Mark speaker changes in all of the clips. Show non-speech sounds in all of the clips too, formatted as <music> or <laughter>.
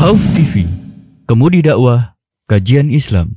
Speaker 1: Khauf TV, Kemudi
Speaker 2: Dakwah, Kajian Islam.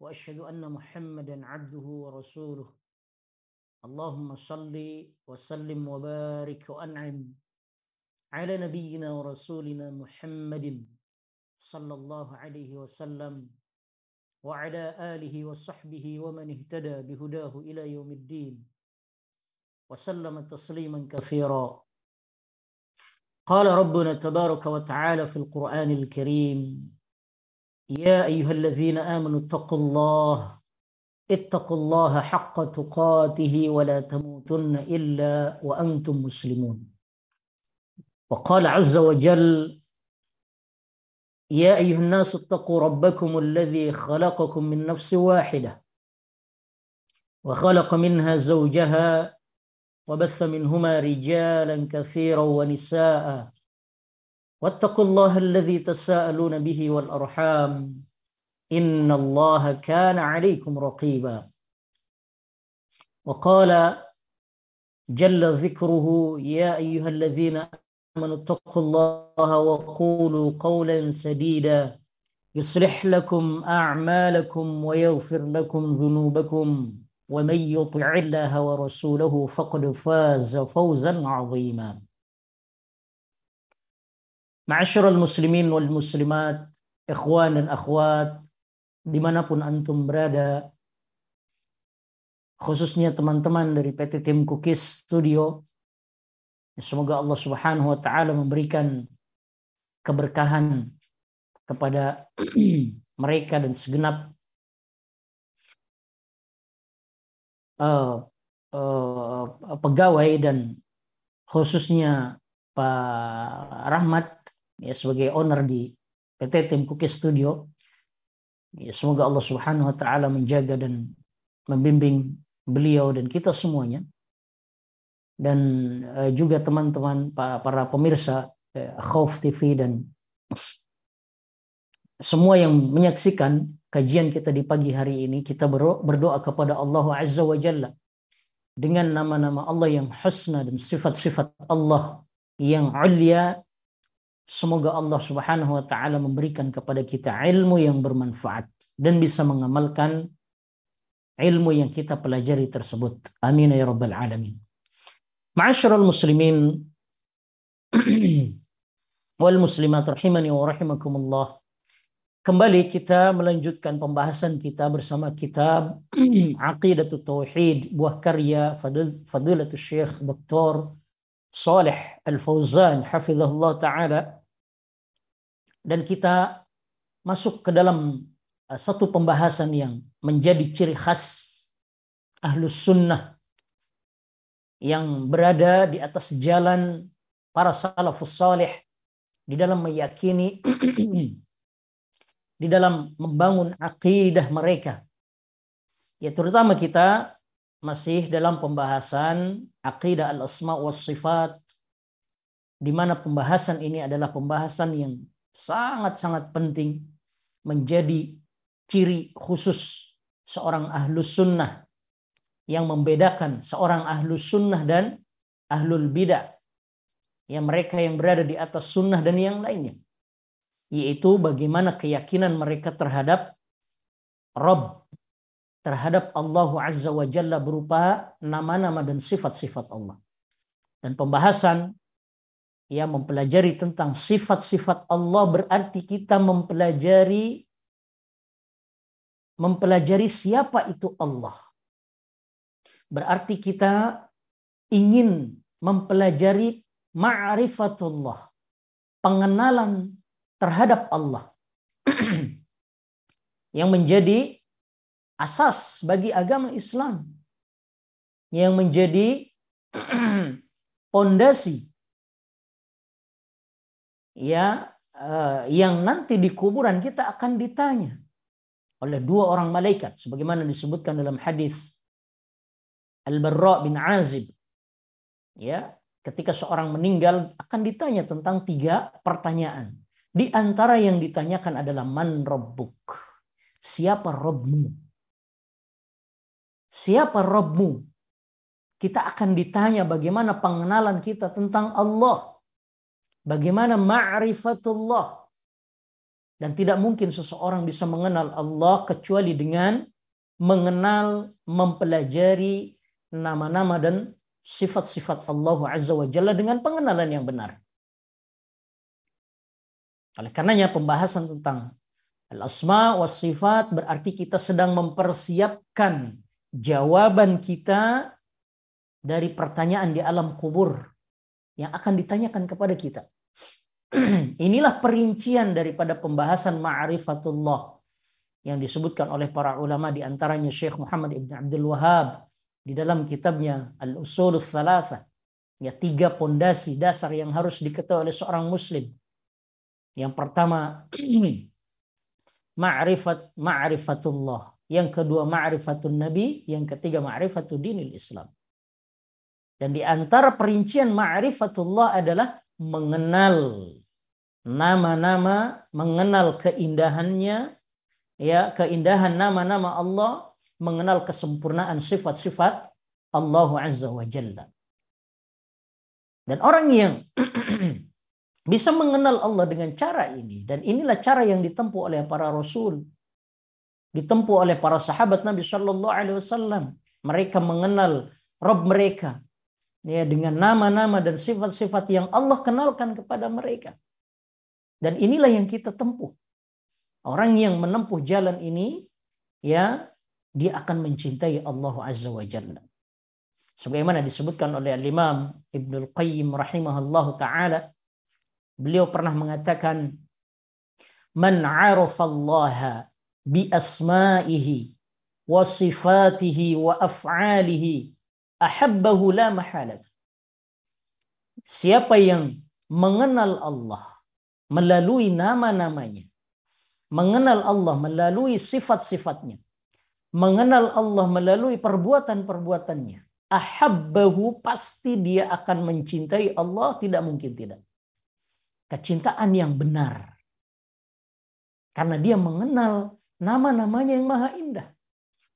Speaker 1: واشهد ان محمدا عبده ورسوله اللهم صل وسلم وبارك وانعم على نبينا ورسولنا محمد صلى الله عليه وسلم وعلى اله وصحبه ومن اهتدى بهداه الى يوم الدين وسلم تسليما كثيرا قال ربنا تبارك وتعالى في القران الكريم يا أيها الذين آمنوا اتقوا الله اتقوا الله حق تقاته ولا تموتن إلا وأنتم مسلمون وقال عز وجل يا أيها الناس اتقوا ربكم الذي خلقكم من نفس واحدة وخلق منها زوجها وبث منهما رجالا كثيرا ونساء واتقوا الله الذي تساءلون به والأرحام إن الله كان عليكم رقيبا وقال جل ذكره يا أيها الذين آمنوا اتقوا الله وقولوا قولا سديدا يصلح لكم أعمالكم ويغفر لكم ذنوبكم ومن يطع الله ورسوله فقد فاز فوزا عظيما Ma'asyiral muslimin wal muslimat, ikhwan dan akhwat, dimanapun antum berada, khususnya teman-teman dari PT Tim Cookies Studio, semoga Allah Subhanahu wa taala memberikan keberkahan kepada <clears throat> mereka dan segenap uh, uh, pegawai dan khususnya Pak Rahmat ya sebagai owner di PT Tim Cookies Studio. Ya, semoga Allah Subhanahu wa taala menjaga dan membimbing beliau dan kita semuanya. Dan uh, juga teman-teman para, para pemirsa uh, eh, Khauf TV dan semua yang menyaksikan kajian kita di pagi hari ini kita berdoa kepada Allah Azza wa Jalla dengan nama-nama Allah yang husna dan sifat-sifat Allah yang ulia Semoga Allah Subhanahu wa taala memberikan kepada kita ilmu yang bermanfaat dan bisa mengamalkan ilmu yang kita pelajari tersebut. Amin ya rabbal alamin. Ma'asyiral muslimin <clears throat> wal muslimat rahimani wa rahimakumullah. Kembali kita melanjutkan pembahasan kita bersama kitab <clears throat> Aqidatul Tauhid buah karya Fadilatul Syekh Dr. Saleh Al-Fauzan hafizahullah taala dan kita masuk ke dalam uh, satu pembahasan yang menjadi ciri khas ahlus sunnah yang berada di atas jalan para salafus saleh di dalam meyakini <clears throat> di dalam membangun akidah mereka ya terutama kita masih dalam pembahasan akidah al-asma wa sifat di mana pembahasan ini adalah pembahasan yang sangat-sangat penting menjadi ciri khusus seorang ahlus sunnah yang membedakan seorang ahlus sunnah dan ahlul bidah yang mereka yang berada di atas sunnah dan yang lainnya yaitu bagaimana keyakinan mereka terhadap Rob terhadap Allah Azza wa Jalla berupa nama-nama dan sifat-sifat Allah. Dan pembahasan ia mempelajari tentang sifat-sifat Allah berarti kita mempelajari mempelajari siapa itu Allah. Berarti kita ingin mempelajari ma'rifatullah, pengenalan terhadap Allah. <clears throat> yang menjadi asas bagi agama Islam yang menjadi <clears throat> pondasi ya eh, yang nanti di kuburan kita akan ditanya oleh dua orang malaikat sebagaimana disebutkan dalam hadis Al-Barra bin Azib ya ketika seorang meninggal akan ditanya tentang tiga pertanyaan di antara yang ditanyakan adalah man rabbuk siapa robmu siapa Rabbmu? Kita akan ditanya bagaimana pengenalan kita tentang Allah. Bagaimana ma'rifatullah. Dan tidak mungkin seseorang bisa mengenal Allah kecuali dengan mengenal, mempelajari nama-nama dan sifat-sifat Allah Azza wa Jalla dengan pengenalan yang benar. Oleh karenanya pembahasan tentang al-asma wa sifat berarti kita sedang mempersiapkan jawaban kita dari pertanyaan di alam kubur yang akan ditanyakan kepada kita. <clears throat> Inilah perincian daripada pembahasan ma'rifatullah yang disebutkan oleh para ulama di antaranya Syekh Muhammad Ibn Abdul Wahab di dalam kitabnya al usul Thalatha. Ya, tiga pondasi dasar yang harus diketahui oleh seorang muslim. Yang pertama <clears throat> ma'rifat ma'rifatullah yang kedua ma'rifatun nabi, yang ketiga ma'rifatud dinil Islam. Dan di antara perincian ma'rifatullah adalah mengenal nama-nama, mengenal keindahannya, ya keindahan nama-nama Allah, mengenal kesempurnaan sifat-sifat Allah Azza wa Jalla. Dan orang yang <clears throat> bisa mengenal Allah dengan cara ini dan inilah cara yang ditempuh oleh para rasul ditempuh oleh para sahabat Nabi Shallallahu Alaihi Wasallam. Mereka mengenal Rob mereka ya dengan nama-nama dan sifat-sifat yang Allah kenalkan kepada mereka. Dan inilah yang kita tempuh. Orang yang menempuh jalan ini ya dia akan mencintai Allah Azza wa Jalla. Sebagaimana disebutkan oleh Imam Ibnu Qayyim rahimahullahu taala, beliau pernah mengatakan, "Man 'arafa Allah bi asma'ihi wa sifatihi wa af'alihi ahabbahu la mahalat. Siapa yang mengenal Allah melalui nama-namanya, mengenal Allah melalui sifat-sifatnya, mengenal Allah melalui perbuatan-perbuatannya, ahabbahu pasti dia akan mencintai Allah, tidak mungkin tidak. Kecintaan yang benar. Karena dia mengenal nama-namanya yang maha indah,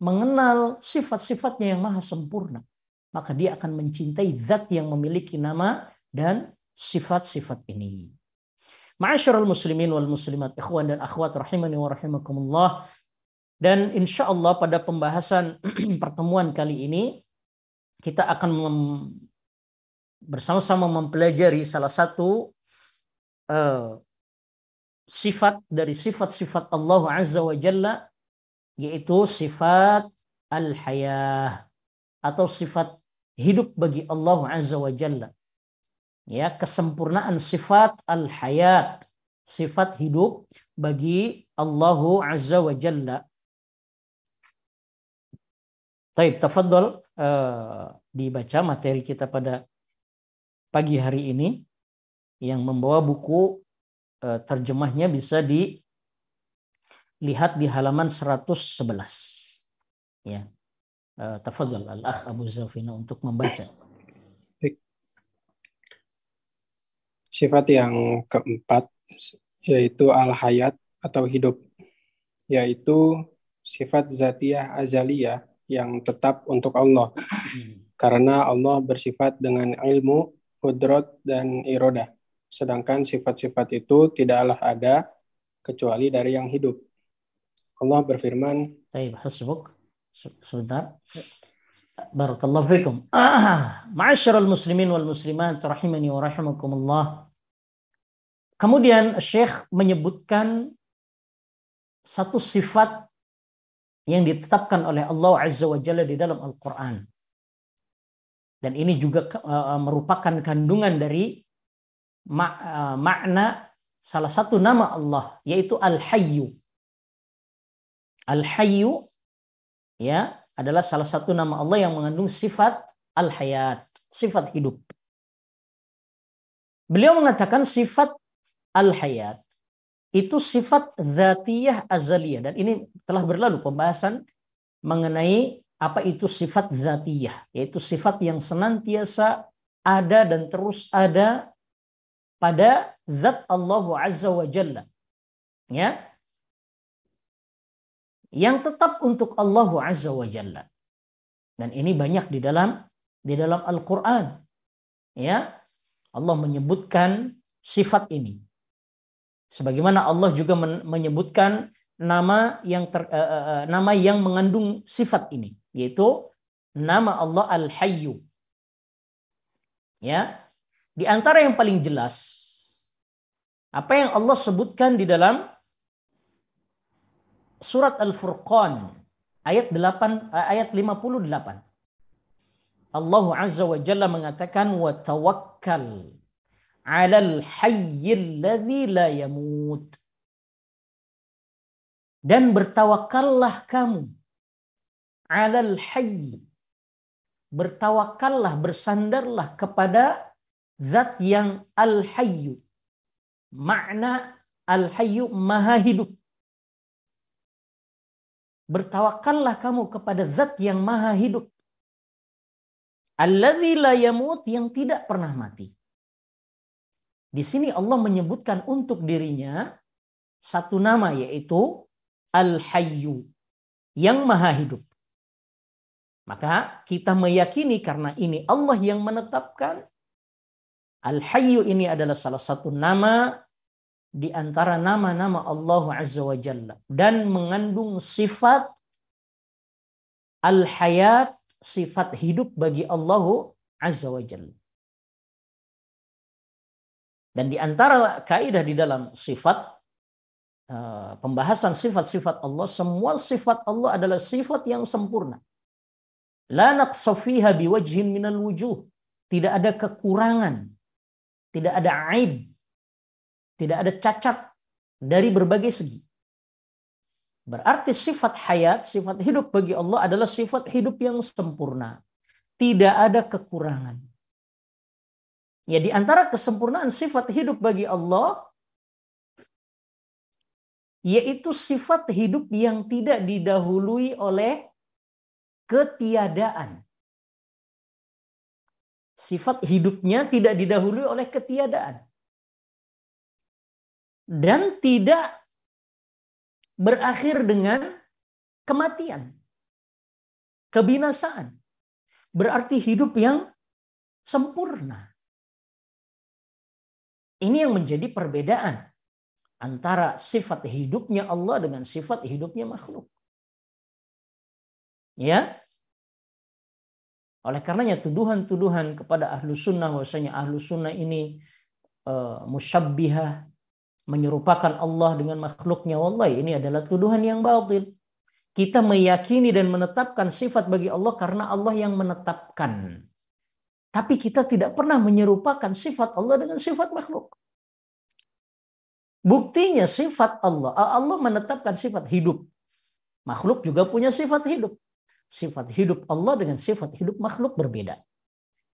Speaker 1: mengenal sifat-sifatnya yang maha sempurna, maka dia akan mencintai zat yang memiliki nama dan sifat-sifat ini. Ma'asyiral muslimin wal muslimat, ikhwan dan akhwat rahimani wa rahimakumullah. Dan insya Allah pada pembahasan <clears throat> pertemuan kali ini kita akan mem- bersama-sama mempelajari salah satu uh, sifat dari sifat-sifat Allah Azza wa Jalla yaitu sifat al-hayah atau sifat hidup bagi Allah Azza wa Jalla. Ya, kesempurnaan sifat al-hayat, sifat hidup bagi Allah Azza wa Jalla. Baik, tafadhol uh, dibaca materi kita pada pagi hari ini yang membawa buku Eh, terjemahnya bisa dilihat di halaman 111. Ya. Eh, tafadhal al-akh Abu Zafina untuk membaca.
Speaker 3: Sifat yang keempat yaitu al-hayat atau hidup, yaitu sifat zatiah azaliyah yang tetap untuk Allah. Hmm. Karena Allah bersifat dengan ilmu, kudrat, dan irodah sedangkan sifat-sifat itu tidaklah ada kecuali dari yang hidup. Allah berfirman,
Speaker 1: "Taib hasbuk." Sebentar. Barakallahu fikum. Ah, ma'asyiral muslimin wal muslimat rahimani wa rahimakumullah. Kemudian Syekh menyebutkan satu sifat yang ditetapkan oleh Allah Azza wa Jalla di dalam Al-Qur'an. Dan ini juga eh, merupakan kandungan dari Eh, makna salah satu nama Allah yaitu Al-Hayyu. Al-Hayyu ya adalah salah satu nama Allah yang mengandung sifat al-hayat, sifat hidup. Beliau mengatakan sifat al-hayat itu sifat zatiyah azaliyah dan ini telah berlalu pembahasan mengenai apa itu sifat zatiyah, yaitu sifat yang senantiasa ada dan terus ada pada zat Allah Azza wa Jalla. Ya. Yang tetap untuk Allah Azza wa Jalla. Dan ini banyak di dalam di dalam Al-Qur'an. Ya. Allah menyebutkan sifat ini. Sebagaimana Allah juga menyebutkan nama yang ter, uh, uh, nama yang mengandung sifat ini yaitu nama Allah Al-Hayyu. Ya, di antara yang paling jelas, apa yang Allah sebutkan di dalam surat Al-Furqan ayat 8 eh, ayat 58. Allah Azza wa Jalla mengatakan wa tawakkal 'alal hayyil ladzi la yamut. Dan bertawakallah kamu 'alal hayy. Bertawakallah, bersandarlah kepada zat yang al-hayyu. Makna al-hayyu maha hidup. Bertawakallah kamu kepada zat yang maha hidup. Alladzi la yamut yang tidak pernah mati. Di sini Allah menyebutkan untuk dirinya satu nama yaitu Al-Hayyu yang maha hidup. Maka kita meyakini karena ini Allah yang menetapkan Al-Hayyu ini adalah salah satu nama di antara nama-nama Allah Azza wa Jalla dan mengandung sifat al-hayat, sifat hidup bagi Allah Azza wa Jalla. Dan di antara kaidah di dalam sifat eh, pembahasan sifat-sifat Allah, semua sifat Allah adalah sifat yang sempurna. La naqsafiha biwajhin minal wujuh. Tidak ada kekurangan tidak ada aib, tidak ada cacat dari berbagai segi. Berarti sifat hayat, sifat hidup bagi Allah adalah sifat hidup yang sempurna. Tidak ada kekurangan. Ya di antara kesempurnaan sifat hidup bagi Allah yaitu sifat hidup yang tidak didahului oleh ketiadaan. Sifat hidupnya tidak didahului oleh
Speaker 2: ketiadaan. Dan tidak berakhir dengan kematian, kebinasaan.
Speaker 1: Berarti hidup yang sempurna. Ini yang menjadi perbedaan antara sifat hidupnya Allah dengan sifat hidupnya makhluk. Ya, oleh karenanya tuduhan-tuduhan kepada ahlu sunnah bahwasanya ahlu sunnah ini uh, musyabbihah menyerupakan Allah dengan makhluknya wallahi ini adalah tuduhan yang batil. Kita meyakini dan menetapkan sifat bagi Allah karena Allah yang menetapkan. Tapi kita tidak pernah menyerupakan sifat Allah dengan sifat makhluk. Buktinya sifat Allah, Allah menetapkan sifat hidup. Makhluk juga punya sifat hidup. Sifat hidup Allah dengan sifat hidup makhluk berbeda.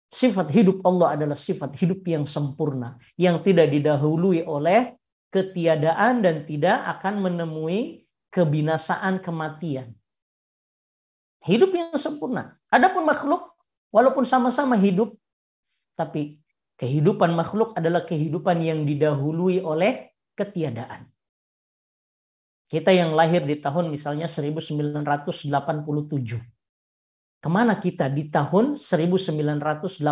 Speaker 1: Sifat hidup Allah adalah sifat hidup yang sempurna, yang tidak didahului oleh ketiadaan dan tidak akan menemui kebinasaan kematian. Hidup yang sempurna. Adapun makhluk, walaupun sama-sama hidup, tapi kehidupan makhluk adalah kehidupan yang didahului oleh ketiadaan. Kita yang lahir di tahun misalnya 1987. Kemana kita di tahun 1986?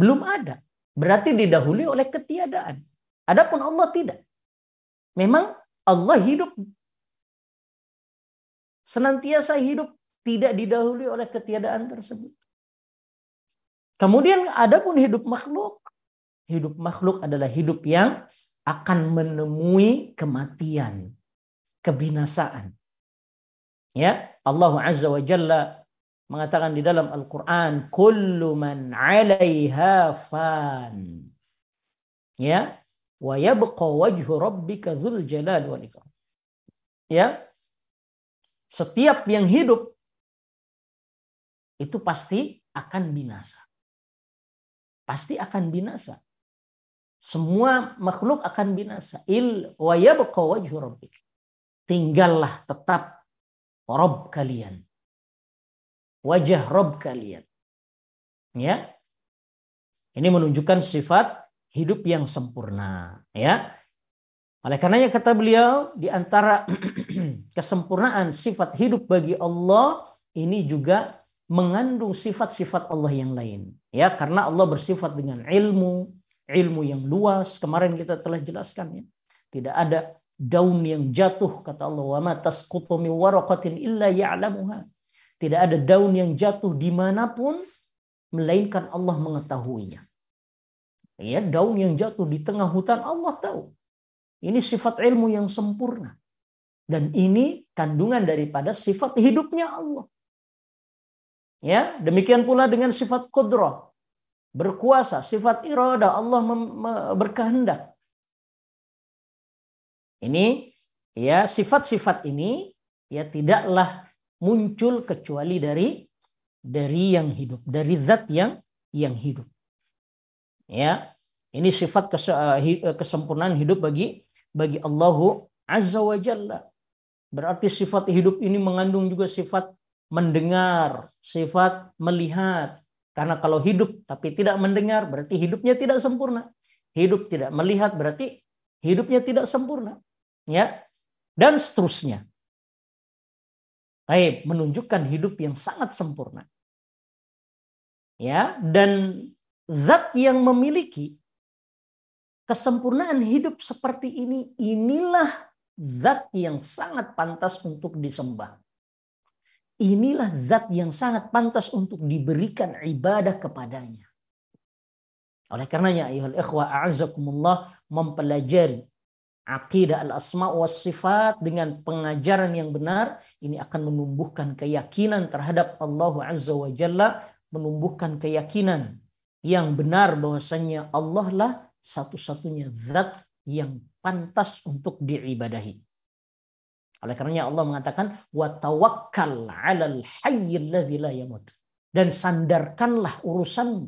Speaker 1: Belum ada. Berarti didahului oleh ketiadaan. Adapun Allah tidak. Memang Allah hidup senantiasa hidup tidak didahului oleh ketiadaan tersebut. Kemudian adapun hidup makhluk, hidup makhluk adalah hidup yang akan menemui kematian, kebinasaan. Ya, Allah Azza wa Jalla mengatakan di dalam Al-Qur'an, "Kullu man 'alaiha fan." Ya, wa yabqa wajhu rabbika dzul jalali wal ikram. Ya. Setiap yang hidup itu pasti akan binasa. Pasti akan binasa. Semua makhluk akan binasa. Il wa Tinggallah tetap Rob kalian. Wajah Rob kalian. Ya. Ini menunjukkan sifat hidup yang sempurna, ya. Oleh karenanya kata beliau di antara <clears throat> kesempurnaan sifat hidup bagi Allah ini juga mengandung sifat-sifat Allah yang lain. Ya, karena Allah bersifat dengan ilmu, ilmu yang luas. Kemarin kita telah jelaskan ya. Tidak ada daun yang jatuh kata Allah wa matas min waraqatin illa ya'lamuha. Tidak ada daun yang jatuh dimanapun melainkan Allah mengetahuinya. Ya, daun yang jatuh di tengah hutan Allah tahu. Ini sifat ilmu yang sempurna. Dan ini kandungan daripada sifat hidupnya Allah. Ya, demikian pula dengan sifat kudrah berkuasa, sifat iroda Allah berkehendak. Ini ya sifat-sifat ini ya tidaklah muncul kecuali dari dari yang hidup, dari zat yang yang hidup. Ya, ini sifat eh, eh, kesempurnaan hidup bagi bagi Allahu Azza wa Jalla. Berarti sifat hidup ini mengandung juga sifat mendengar, sifat melihat, karena kalau hidup tapi tidak mendengar, berarti hidupnya tidak sempurna. Hidup tidak melihat, berarti hidupnya tidak sempurna. Ya, dan seterusnya. Baik, menunjukkan hidup yang sangat sempurna. Ya, dan zat yang memiliki kesempurnaan hidup seperti ini, inilah zat yang sangat pantas untuk disembah. Inilah zat yang sangat pantas untuk diberikan ibadah kepadanya. Oleh karenanya ayuhal ikhwa a'azakumullah mempelajari akidah al-asma wa sifat dengan pengajaran yang benar ini akan menumbuhkan keyakinan terhadap Allah Azza Jalla menumbuhkan keyakinan yang benar bahwasanya Allah lah satu-satunya zat yang pantas untuk diibadahi. Oleh karenanya Allah mengatakan wa tawakkal 'alal hayyil ladzi la yamut. Dan sandarkanlah urusan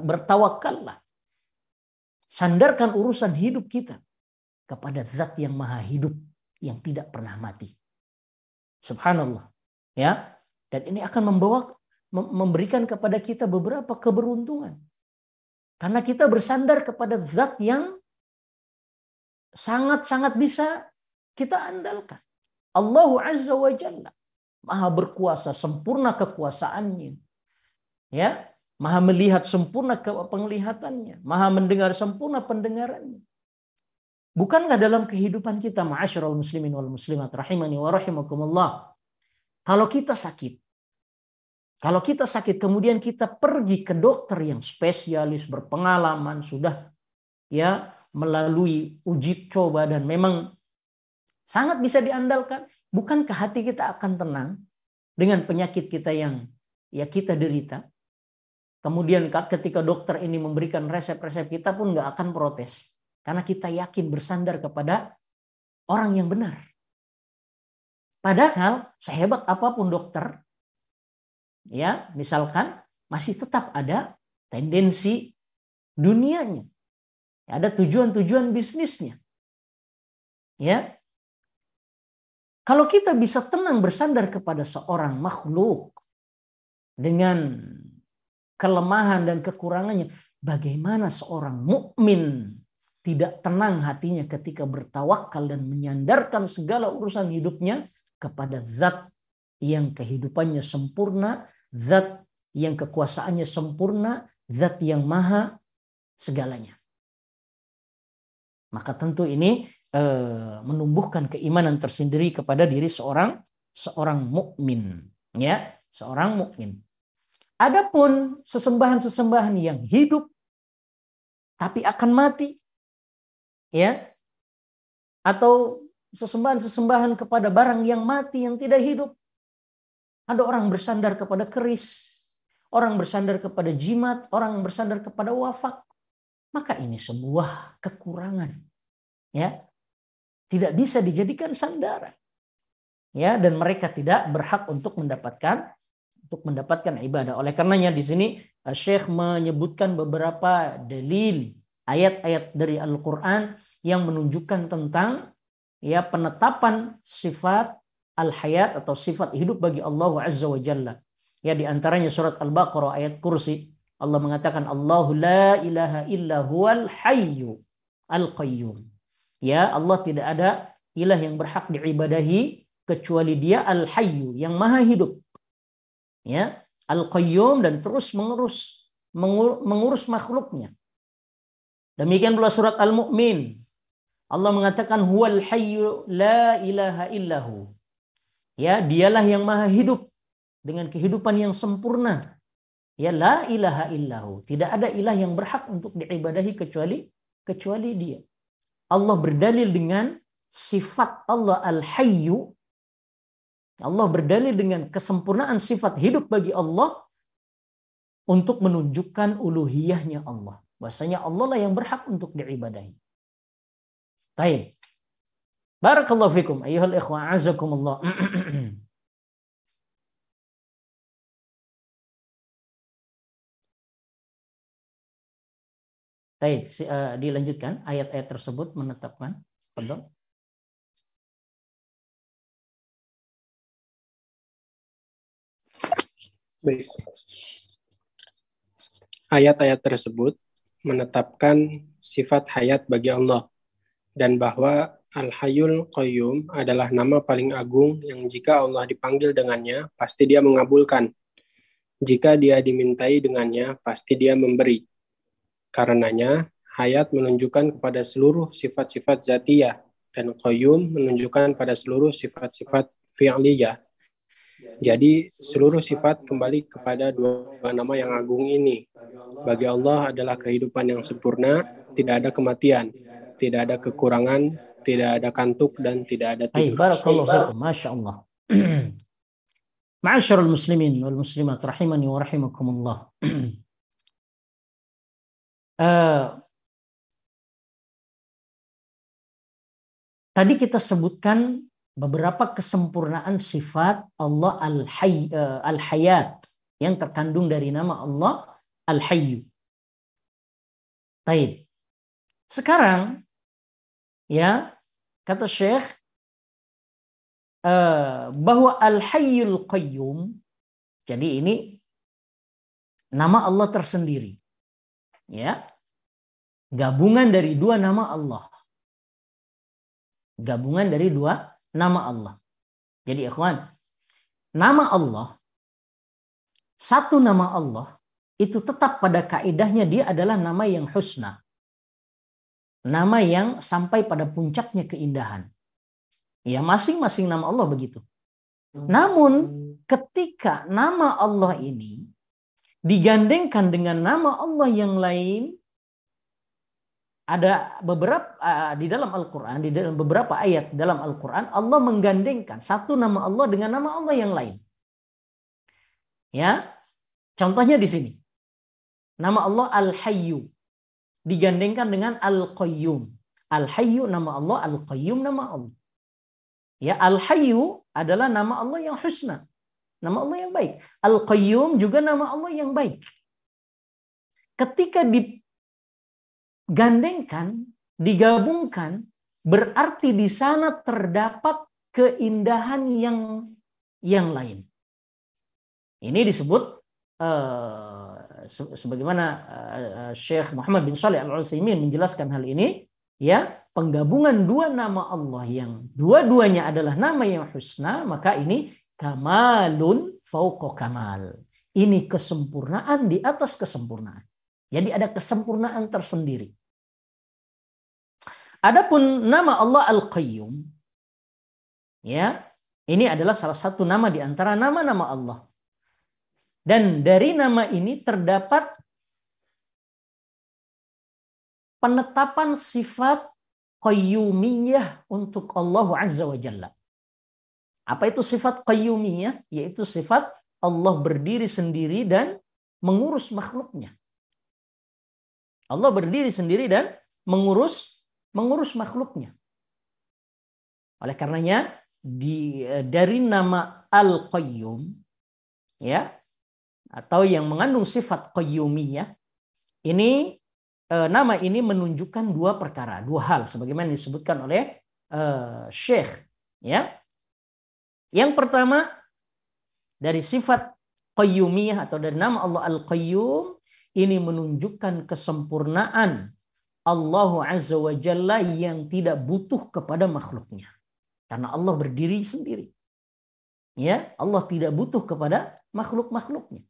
Speaker 1: bertawakallah. Sandarkan urusan hidup kita kepada zat yang maha hidup yang tidak pernah mati. Subhanallah. Ya. Dan ini akan membawa memberikan kepada kita beberapa keberuntungan. Karena kita bersandar kepada zat yang sangat-sangat bisa kita andalkan. Allah Azza wa Jalla maha berkuasa sempurna kekuasaannya. Ya, maha melihat sempurna penglihatannya, maha mendengar sempurna pendengarannya. Bukankah dalam kehidupan kita ma'asyiral muslimin wal muslimat rahimani wa rahimakumullah kalau kita sakit kalau kita sakit kemudian kita pergi ke dokter yang spesialis berpengalaman sudah ya melalui uji coba dan memang sangat bisa diandalkan. Bukankah hati kita akan tenang dengan penyakit kita yang ya kita derita? Kemudian ketika dokter ini memberikan resep-resep kita pun nggak akan protes. Karena kita yakin bersandar kepada orang yang benar. Padahal sehebat apapun dokter, ya misalkan masih tetap ada tendensi dunianya. ada tujuan-tujuan bisnisnya. Ya, kalau kita bisa tenang bersandar kepada seorang makhluk dengan kelemahan dan kekurangannya, bagaimana seorang mukmin tidak tenang hatinya ketika bertawakal dan menyandarkan segala urusan hidupnya kepada zat yang kehidupannya sempurna, zat yang kekuasaannya sempurna, zat yang maha segalanya. Maka tentu ini Eh, menumbuhkan keimanan tersendiri kepada diri seorang seorang mukmin, ya, seorang mukmin. Adapun sesembahan-sesembahan yang hidup tapi akan mati, ya, atau sesembahan-sesembahan kepada barang yang mati yang tidak hidup. Ada orang bersandar kepada keris, orang bersandar kepada jimat, orang bersandar kepada wafak. Maka ini sebuah kekurangan. Ya, tidak bisa dijadikan sandaran. Ya, dan mereka tidak berhak untuk mendapatkan untuk mendapatkan ibadah. Oleh karenanya di sini eh, Syekh menyebutkan beberapa dalil ayat-ayat dari Al-Qur'an yang menunjukkan tentang ya penetapan sifat al-hayat atau sifat hidup bagi Allah Azza wa Jalla. Ya di antaranya surat Al-Baqarah ayat kursi Allah mengatakan Allahu la ilaha illa huwal hayyu al-qayyum. Ya, Allah tidak ada ilah yang berhak diibadahi kecuali Dia Al-Hayyu yang Maha Hidup. Ya, Al-Qayyum dan terus mengurus mengurus makhluknya. Demikian pula surat al Mukmin, Allah mengatakan huwal hayyu la ilaha illahu. Ya, dialah yang maha hidup dengan kehidupan yang sempurna. Ya la ilaha illahu. Tidak ada ilah yang berhak untuk diibadahi kecuali kecuali dia. Allah berdalil dengan sifat Allah Al-Hayyu. Allah berdalil dengan kesempurnaan sifat hidup bagi Allah untuk menunjukkan uluhiyahnya Allah. Bahasanya Allah lah yang berhak untuk diibadahi. Baik. Barakallahu fikum Ayuhal ikhwa azakumullah. <clears throat>
Speaker 2: Baik, eh, dilanjutkan ayat-ayat tersebut menetapkan pendok.
Speaker 3: Baik. Ayat-ayat tersebut menetapkan sifat hayat bagi Allah dan bahwa Al-Hayyul Qayyum adalah nama paling agung yang jika Allah dipanggil dengannya, pasti dia mengabulkan. Jika dia dimintai dengannya, pasti dia memberi. Karenanya, hayat menunjukkan kepada seluruh sifat-sifat zatiyah dan qayyum menunjukkan pada seluruh sifat-sifat fi'liyah. Jadi seluruh sifat kembali kepada dua nama yang agung ini. Bagi Allah adalah kehidupan yang sempurna, tidak ada kematian, tidak ada kekurangan, tidak ada kantuk dan tidak ada tidur.
Speaker 1: Masya Allah. <clears throat> muslimin wal muslimat rahimani wa rahimakumullah. <clears throat> Uh, tadi kita sebutkan beberapa kesempurnaan sifat Allah al-hay, uh, al-hayat yang terkandung dari nama Allah al-hayyu. Taib. Sekarang ya kata Syekh eh, bahwa al-hayyul qayyum jadi
Speaker 2: ini nama Allah tersendiri ya
Speaker 1: gabungan dari dua nama Allah. Gabungan dari dua nama Allah. Jadi ikhwan, nama Allah satu nama Allah itu tetap pada kaidahnya dia adalah nama yang husna. Nama yang sampai pada puncaknya keindahan. Ya, masing-masing nama Allah begitu. Hmm. Namun ketika nama Allah ini digandengkan dengan nama Allah yang lain ada beberapa uh, di dalam Al-Qur'an di dalam beberapa ayat dalam Al-Qur'an Allah menggandengkan satu nama Allah dengan nama Allah yang lain. Ya. Contohnya di sini. Nama Allah Al-Hayyu digandengkan dengan Al-Qayyum. Al-Hayyu nama Allah, Al-Qayyum nama Allah. Ya, Al-Hayyu adalah nama Allah yang husna. Nama Allah yang baik. Al-Qayyum juga nama Allah yang baik. Ketika digandengkan, digabungkan, berarti di sana terdapat keindahan yang yang lain. Ini disebut uh, sebagaimana uh, eh, eh, Syekh Muhammad bin Saleh Al Utsaimin menjelaskan hal ini, ya penggabungan dua nama Allah yang dua-duanya adalah nama yang husna, maka ini kamalun fauqa kamal. Ini kesempurnaan di atas kesempurnaan. Jadi ada kesempurnaan tersendiri. Adapun nama Allah Al-Qayyum ya, ini adalah salah satu nama di antara nama-nama Allah. Dan dari nama ini terdapat penetapan sifat qayyumiyah untuk Allah Azza wa Jalla. Apa itu sifat qayyumiyah? Yaitu sifat Allah berdiri sendiri dan mengurus makhluknya. Allah berdiri sendiri dan mengurus mengurus makhluknya. Oleh karenanya di eh, dari nama Al-Qayyum ya atau yang mengandung sifat qayyumiyah ini eh, nama ini menunjukkan dua perkara, dua hal sebagaimana disebutkan oleh uh, Syekh ya yang pertama dari sifat qayyumiyah atau dari nama Allah Al-Qayyum ini menunjukkan kesempurnaan Allah Azza wa Jalla yang tidak butuh kepada makhluknya. Karena Allah berdiri sendiri. Ya, Allah tidak butuh kepada makhluk-makhluknya.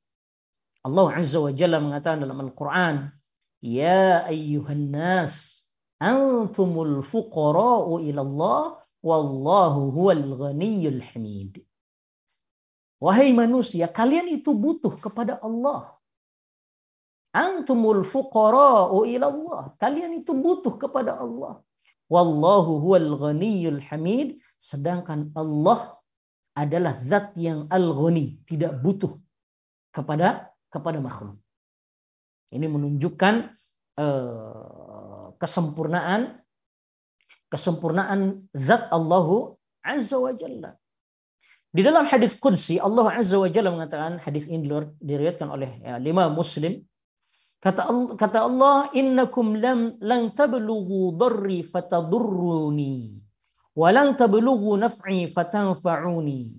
Speaker 1: Allah Azza wa Jalla mengatakan dalam Al-Qur'an, "Ya ayyuhannas, nas, antumul fuqara'u ila Allah Wallahu huwal ghaniyul hamid. Wahai manusia, kalian itu butuh kepada Allah. Antumul fuqara'u ila Allah. Kalian itu butuh kepada Allah. Wallahu huwal ghaniyul hamid. Sedangkan Allah adalah zat yang al-ghani, tidak butuh kepada kepada makhluk. Ini menunjukkan uh, kesempurnaan kesempurnaan zat Allah Azza wa Jalla. Di dalam hadis Qudsi, Allah Azza wa Jalla mengatakan, hadis ini diriwayatkan oleh ya, lima muslim, Kata Allah, kata Allah innakum lam lan tablughu darri fatadurruni wa lang tablughu naf'i fatanfa'uni.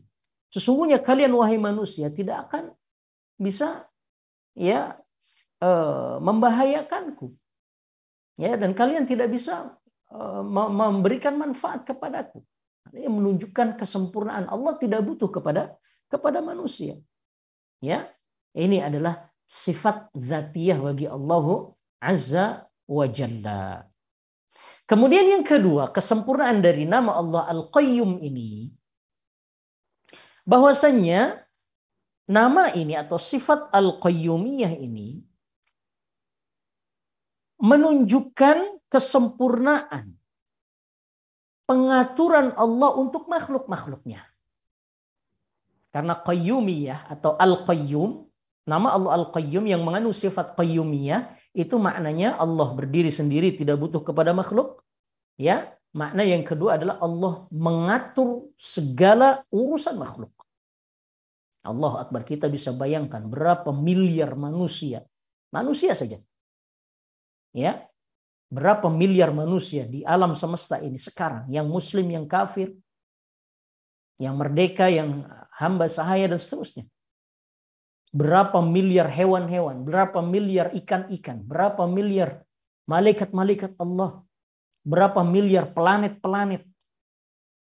Speaker 1: Sesungguhnya kalian wahai manusia tidak akan bisa ya uh, membahayakanku. Ya dan kalian tidak bisa Eh, memberikan manfaat kepadaku. Ini menunjukkan kesempurnaan Allah tidak butuh kepada kepada manusia. Ya, ini adalah sifat zatiyah bagi Allah Azza wa Jalla. Kemudian yang kedua, kesempurnaan dari nama Allah Al-Qayyum ini bahwasanya nama ini atau sifat Al-Qayyumiyah ini menunjukkan kesempurnaan pengaturan Allah untuk makhluk-makhluknya. Karena qayyumiyah atau al-qayyum, nama Allah al-qayyum yang mengandung sifat qayyumiyah, itu maknanya Allah berdiri sendiri tidak butuh kepada makhluk. Ya, makna yang kedua adalah Allah mengatur segala urusan makhluk. Allah Akbar kita bisa bayangkan berapa miliar manusia. Manusia saja ya berapa miliar manusia di alam semesta ini sekarang yang muslim yang kafir yang merdeka yang hamba sahaya dan seterusnya berapa miliar hewan-hewan berapa miliar ikan-ikan berapa miliar malaikat-malaikat Allah berapa miliar planet-planet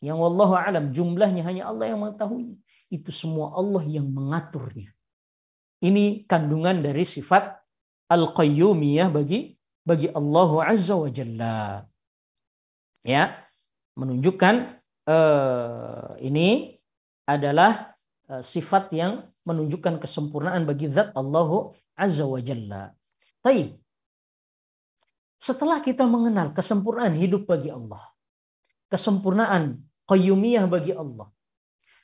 Speaker 1: yang wallahu alam jumlahnya hanya Allah yang mengetahuinya itu semua Allah yang mengaturnya ini kandungan dari sifat al-qayyumiyah bagi bagi Allah Azza wa Jalla. Ya, menunjukkan uh, ini adalah uh, sifat yang menunjukkan kesempurnaan bagi zat Allah Azza wa Jalla. Taib. Setelah kita mengenal kesempurnaan hidup bagi Allah, kesempurnaan qayyumiyah bagi Allah.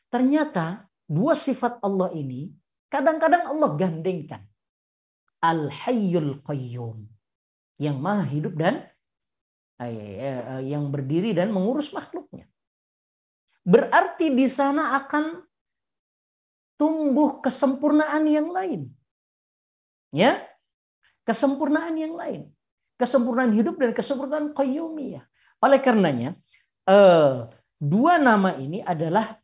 Speaker 1: Ternyata dua sifat Allah ini kadang-kadang Allah gandengkan. Al-Hayyul Qayyum yang maha hidup dan eh, eh, eh, yang berdiri dan mengurus makhluknya. Berarti di sana akan tumbuh kesempurnaan yang lain. Ya? Kesempurnaan yang lain. Kesempurnaan hidup dan kesempurnaan qayyumiyah. Oleh karenanya, dua nama ini adalah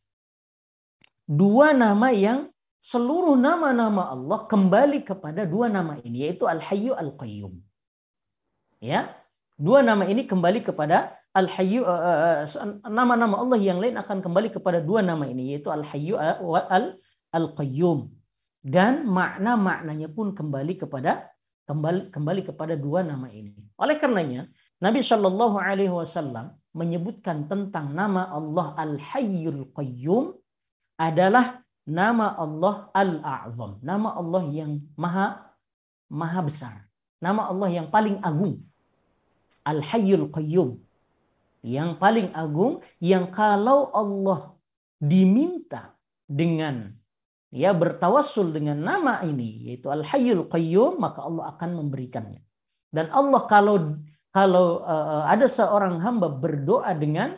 Speaker 1: dua nama yang seluruh nama-nama Allah kembali kepada dua nama ini yaitu Al-Hayyu Al-Qayyum. Ya. Dua nama ini kembali kepada Al-Hayyu eh, eh, eh, nama-nama Allah yang lain akan kembali kepada dua nama ini yaitu Al-Hayyu wa Al Al-Qayyum dan makna-maknanya pun kembali kepada kembali kembali kepada dua nama ini. Oleh karenanya Nabi Shallallahu alaihi wasallam menyebutkan tentang nama Allah Al-Hayyul Qayyum adalah nama Allah Al-A'zam, nama Allah yang maha maha besar, nama Allah yang paling agung. Al-Hayyul Qayyum. Yang paling agung yang kalau Allah diminta dengan ya bertawassul dengan nama ini yaitu Al-Hayyul Qayyum maka Allah akan memberikannya. Dan Allah kalau kalau uh, ada seorang hamba berdoa dengan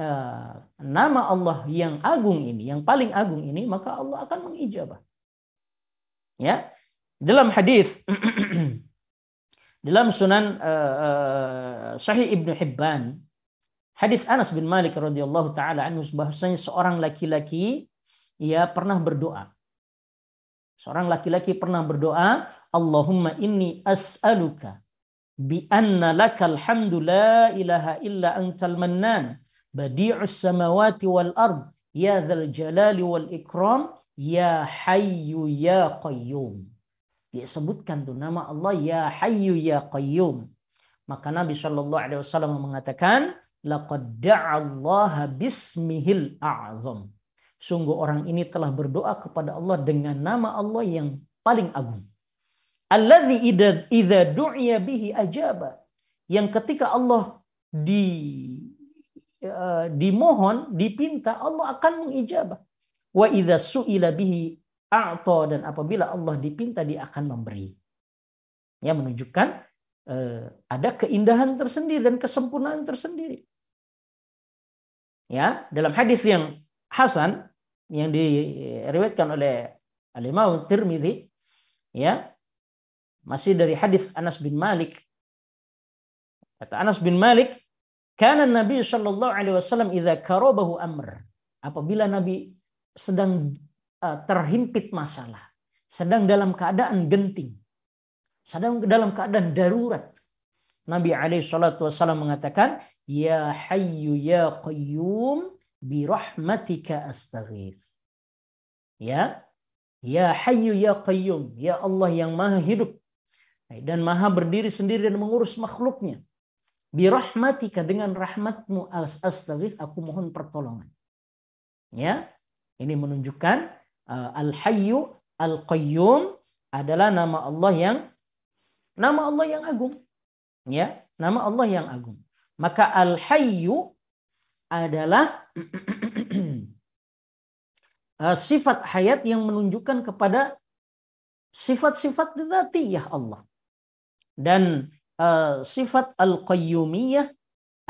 Speaker 1: uh, nama Allah yang agung ini, yang paling agung ini, maka Allah akan mengijabah. Ya, dalam hadis <clears throat> Dalam Sunan uh, uh, Sahih Ibnu Hibban, hadis Anas bin Malik radhiyallahu taala anhu bahwasanya seorang laki-laki ia pernah berdoa. Seorang laki-laki pernah berdoa, Allahumma inni as'aluka bi anna lakal hamdu ilaha illa antal mannan badi'us samawati wal ard ya dzal jalali wal ikram ya hayyu ya qayyum. Dia sebutkan tuh nama Allah ya Hayyu ya Qayyum. Maka Nabi Shallallahu Alaihi Wasallam mengatakan, laqad Allah bismihil a'zam. Sungguh orang ini telah berdoa kepada Allah dengan nama Allah yang paling agung. Alladzi idza du'iya bihi ajaba. Yang ketika Allah di uh, dimohon, dipinta, Allah akan mengijabah. Wa idza su'ila bihi atau dan apabila Allah dipinta dia akan memberi. Ya menunjukkan eh, ada keindahan tersendiri dan kesempurnaan tersendiri. Ya, dalam hadis yang hasan yang diriwayatkan oleh Al-Imam Tirmidhi, ya masih dari hadis Anas bin Malik kata Anas bin Malik karena Nabi Shallallahu Alaihi Wasallam idza karobahu amr apabila Nabi sedang Eh, terhimpit masalah, sedang dalam keadaan genting, sedang dalam keadaan darurat. Nabi alaihi salatu wasallam mengatakan, "Ya Hayyu ya Qayyum bi rahmatika astaghith." Ya. Ya Hayyu ya Qayyum, ya Allah yang Maha hidup dan Maha berdiri sendiri dan mengurus makhluknya. Bi rahmatika dengan rahmatmu astaghith aku mohon pertolongan. Ya. Ini menunjukkan Eh, Al-Hayyu Al-Qayyum adalah nama Allah yang nama Allah yang agung. Ya, nama Allah yang agung. Maka Al-Hayyu adalah <clears throat> eh, sifat hayat yang menunjukkan kepada sifat-sifat dzatiyah Allah. Dan uh, sifat al-qayyumiyah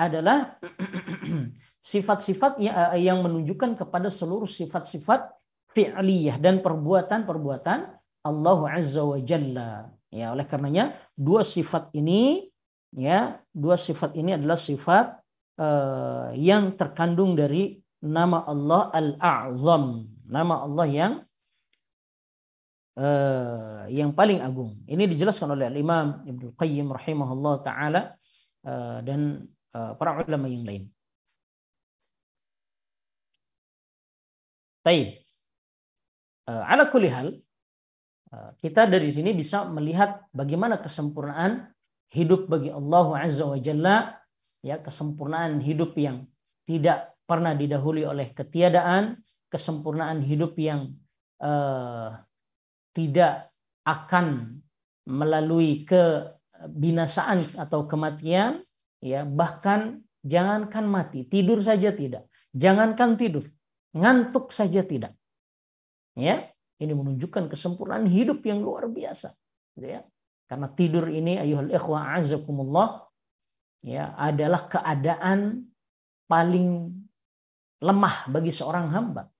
Speaker 1: adalah <clears throat> sifat-sifat ya, yang menunjukkan kepada seluruh sifat-sifat fi'liyah dan perbuatan-perbuatan Allah Azza wa Jalla. Ya, oleh karenanya dua sifat ini ya, dua sifat ini adalah sifat uh, yang terkandung dari nama Allah Al-A'zam, nama Allah yang uh, yang paling agung. Ini dijelaskan oleh Imam Ibnu Qayyim rahimahullah taala uh, dan uh, para ulama yang lain. Baik. Eh, ala kulli hal eh, kita dari sini bisa melihat bagaimana kesempurnaan hidup bagi Allah Azza wa Jalla ya kesempurnaan hidup yang tidak pernah didahului oleh ketiadaan kesempurnaan hidup yang uh, tidak akan melalui kebinasaan atau kematian ya bahkan jangankan mati tidur saja tidak jangankan tidur ngantuk saja tidak Ya, ini menunjukkan kesempurnaan hidup yang luar biasa. Gitu ya. Karena tidur ini ayuhal ikhwah azakumullah ya adalah keadaan paling lemah bagi seorang hamba.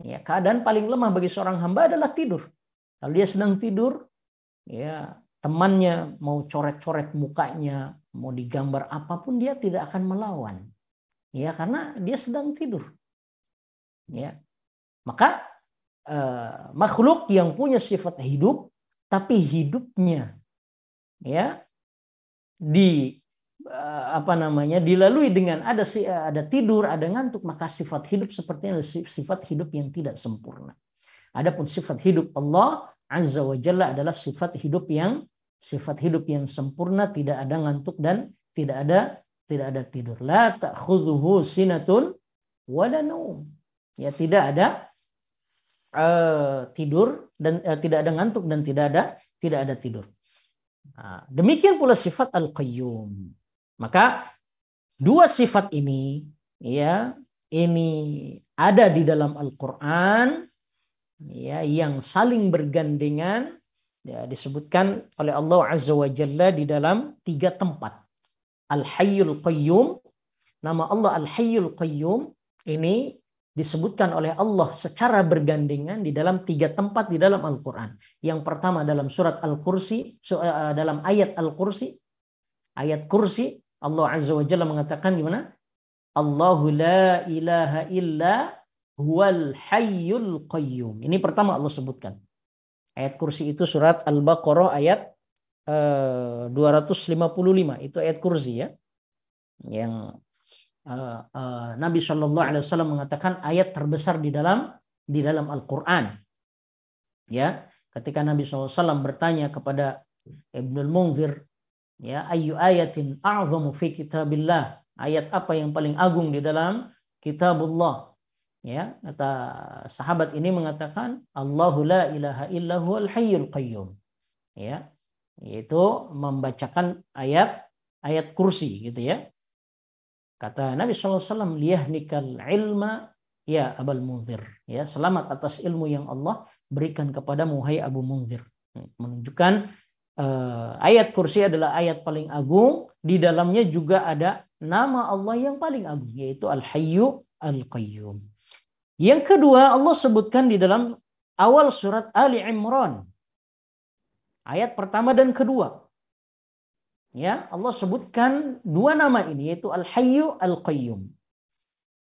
Speaker 1: Ya, keadaan paling lemah bagi seorang hamba adalah tidur. Kalau dia sedang tidur, ya temannya mau coret-coret mukanya, mau digambar apapun dia tidak akan melawan. Ya, karena dia sedang tidur. Ya. Maka Eh, makhluk yang punya sifat hidup tapi hidupnya ya di uh, apa namanya dilalui dengan ada si, eh, ada tidur, ada ngantuk, maka sifat hidup sepertinya sifat hidup yang tidak sempurna. Adapun sifat hidup Allah Azza wa Jalla adalah sifat hidup yang sifat hidup yang sempurna, tidak ada ngantuk dan tidak ada tidak ada tidur. La ta'khudhuhu sinatun wala naum. Ya tidak ada Eh, tidur dan uh, tidak ada ngantuk dan tidak ada tidak ada tidur. Nah, demikian pula sifat al-qayyum. Maka dua sifat ini ya ini ada di dalam Al-Qur'an ya yang saling bergandengan ya, disebutkan oleh Allah Azza wa Jalla di dalam tiga tempat. Al-Hayyul Qayyum, nama Allah Al-Hayyul Qayyum ini disebutkan oleh Allah secara bergandengan di dalam tiga tempat di dalam Al-Quran. Yang pertama dalam surat Al-Kursi, eh, eh, dalam ayat Al-Kursi, ayat kursi, Allah Azza wa Jalla mengatakan gimana? Allahu la ilaha illa huwal hayyul qayyum. Ini pertama Allah sebutkan. Ayat kursi itu surat Al-Baqarah ayat 255. Eh, itu ayat kursi ya. Yang uh, uh, Nabi Shallallahu Alaihi Wasallam mengatakan ayat terbesar di dalam di dalam Al-Quran. Ya, ketika Nabi SAW bertanya kepada Ibnul Munzir, ya ayu ayatin a'zamu fi kitabillah, ayat apa yang paling agung di dalam kitabullah? Ya, kata sahabat ini mengatakan Allahu la ilaha illahu al hayyul qayyum. Ya, yaitu membacakan ayat ayat kursi gitu ya. Kata Nabi SAW, liyahnikal ilma ya Abul Munzir. Ya, selamat atas ilmu yang Allah berikan kepadamu, hai Abu Munzir. Hmm, menunjukkan eh, ayat kursi adalah ayat paling agung. Di dalamnya juga ada nama Allah yang paling agung, yaitu Al-Hayyu Al-Qayyum. Yang kedua, Allah sebutkan di dalam awal surat Ali Imran. Ayat pertama dan kedua ya Allah sebutkan dua nama ini yaitu Al-Hayyu Al-Qayyum.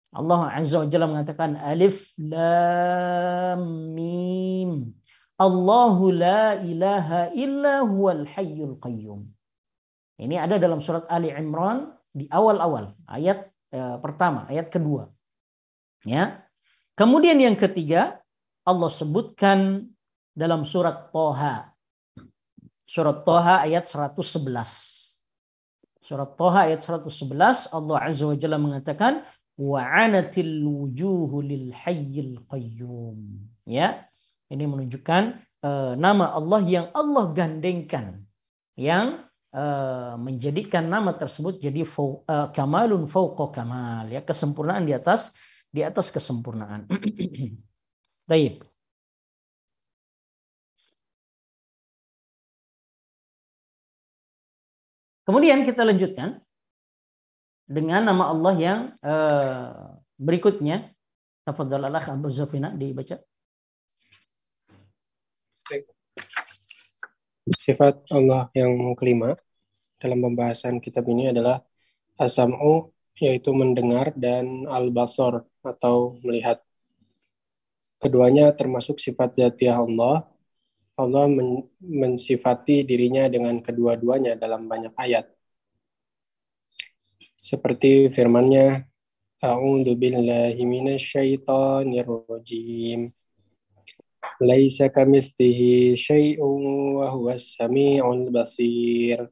Speaker 1: Allah Azza wa Jalla mengatakan Alif Lam Mim. Allahu la ilaha illa huwal hayyul qayyum. Ini ada dalam surat Ali Imran di awal-awal ayat eh, pertama, ayat kedua. Ya. Kemudian yang ketiga Allah sebutkan dalam surat Toha. Surat Toha ayat 111. Surat Toha ayat 111 Allah Azza wa Jalla mengatakan wa'anatil wujuhu lil hayyil qayyum. Ya. Ini menunjukkan uh, nama Allah yang Allah gandengkan yang uh, menjadikan nama tersebut jadi fau uh, kamalun fauqa kamal ya kesempurnaan di atas di atas kesempurnaan. <clears throat> Baik. Kemudian kita lanjutkan dengan nama Allah yang eh, berikutnya. Tafadhal Allah Abu Zafina dibaca.
Speaker 3: Sifat Allah yang kelima dalam pembahasan kitab ini adalah asam'u yaitu mendengar dan al-basor atau melihat. Keduanya termasuk sifat zatiah Allah Allah men mensifati dirinya dengan kedua-duanya dalam banyak ayat. Seperti firman-Nya, billahi minasyaitonir rajim. Laisa kamithihi syai'un wa huwa sami'un basir.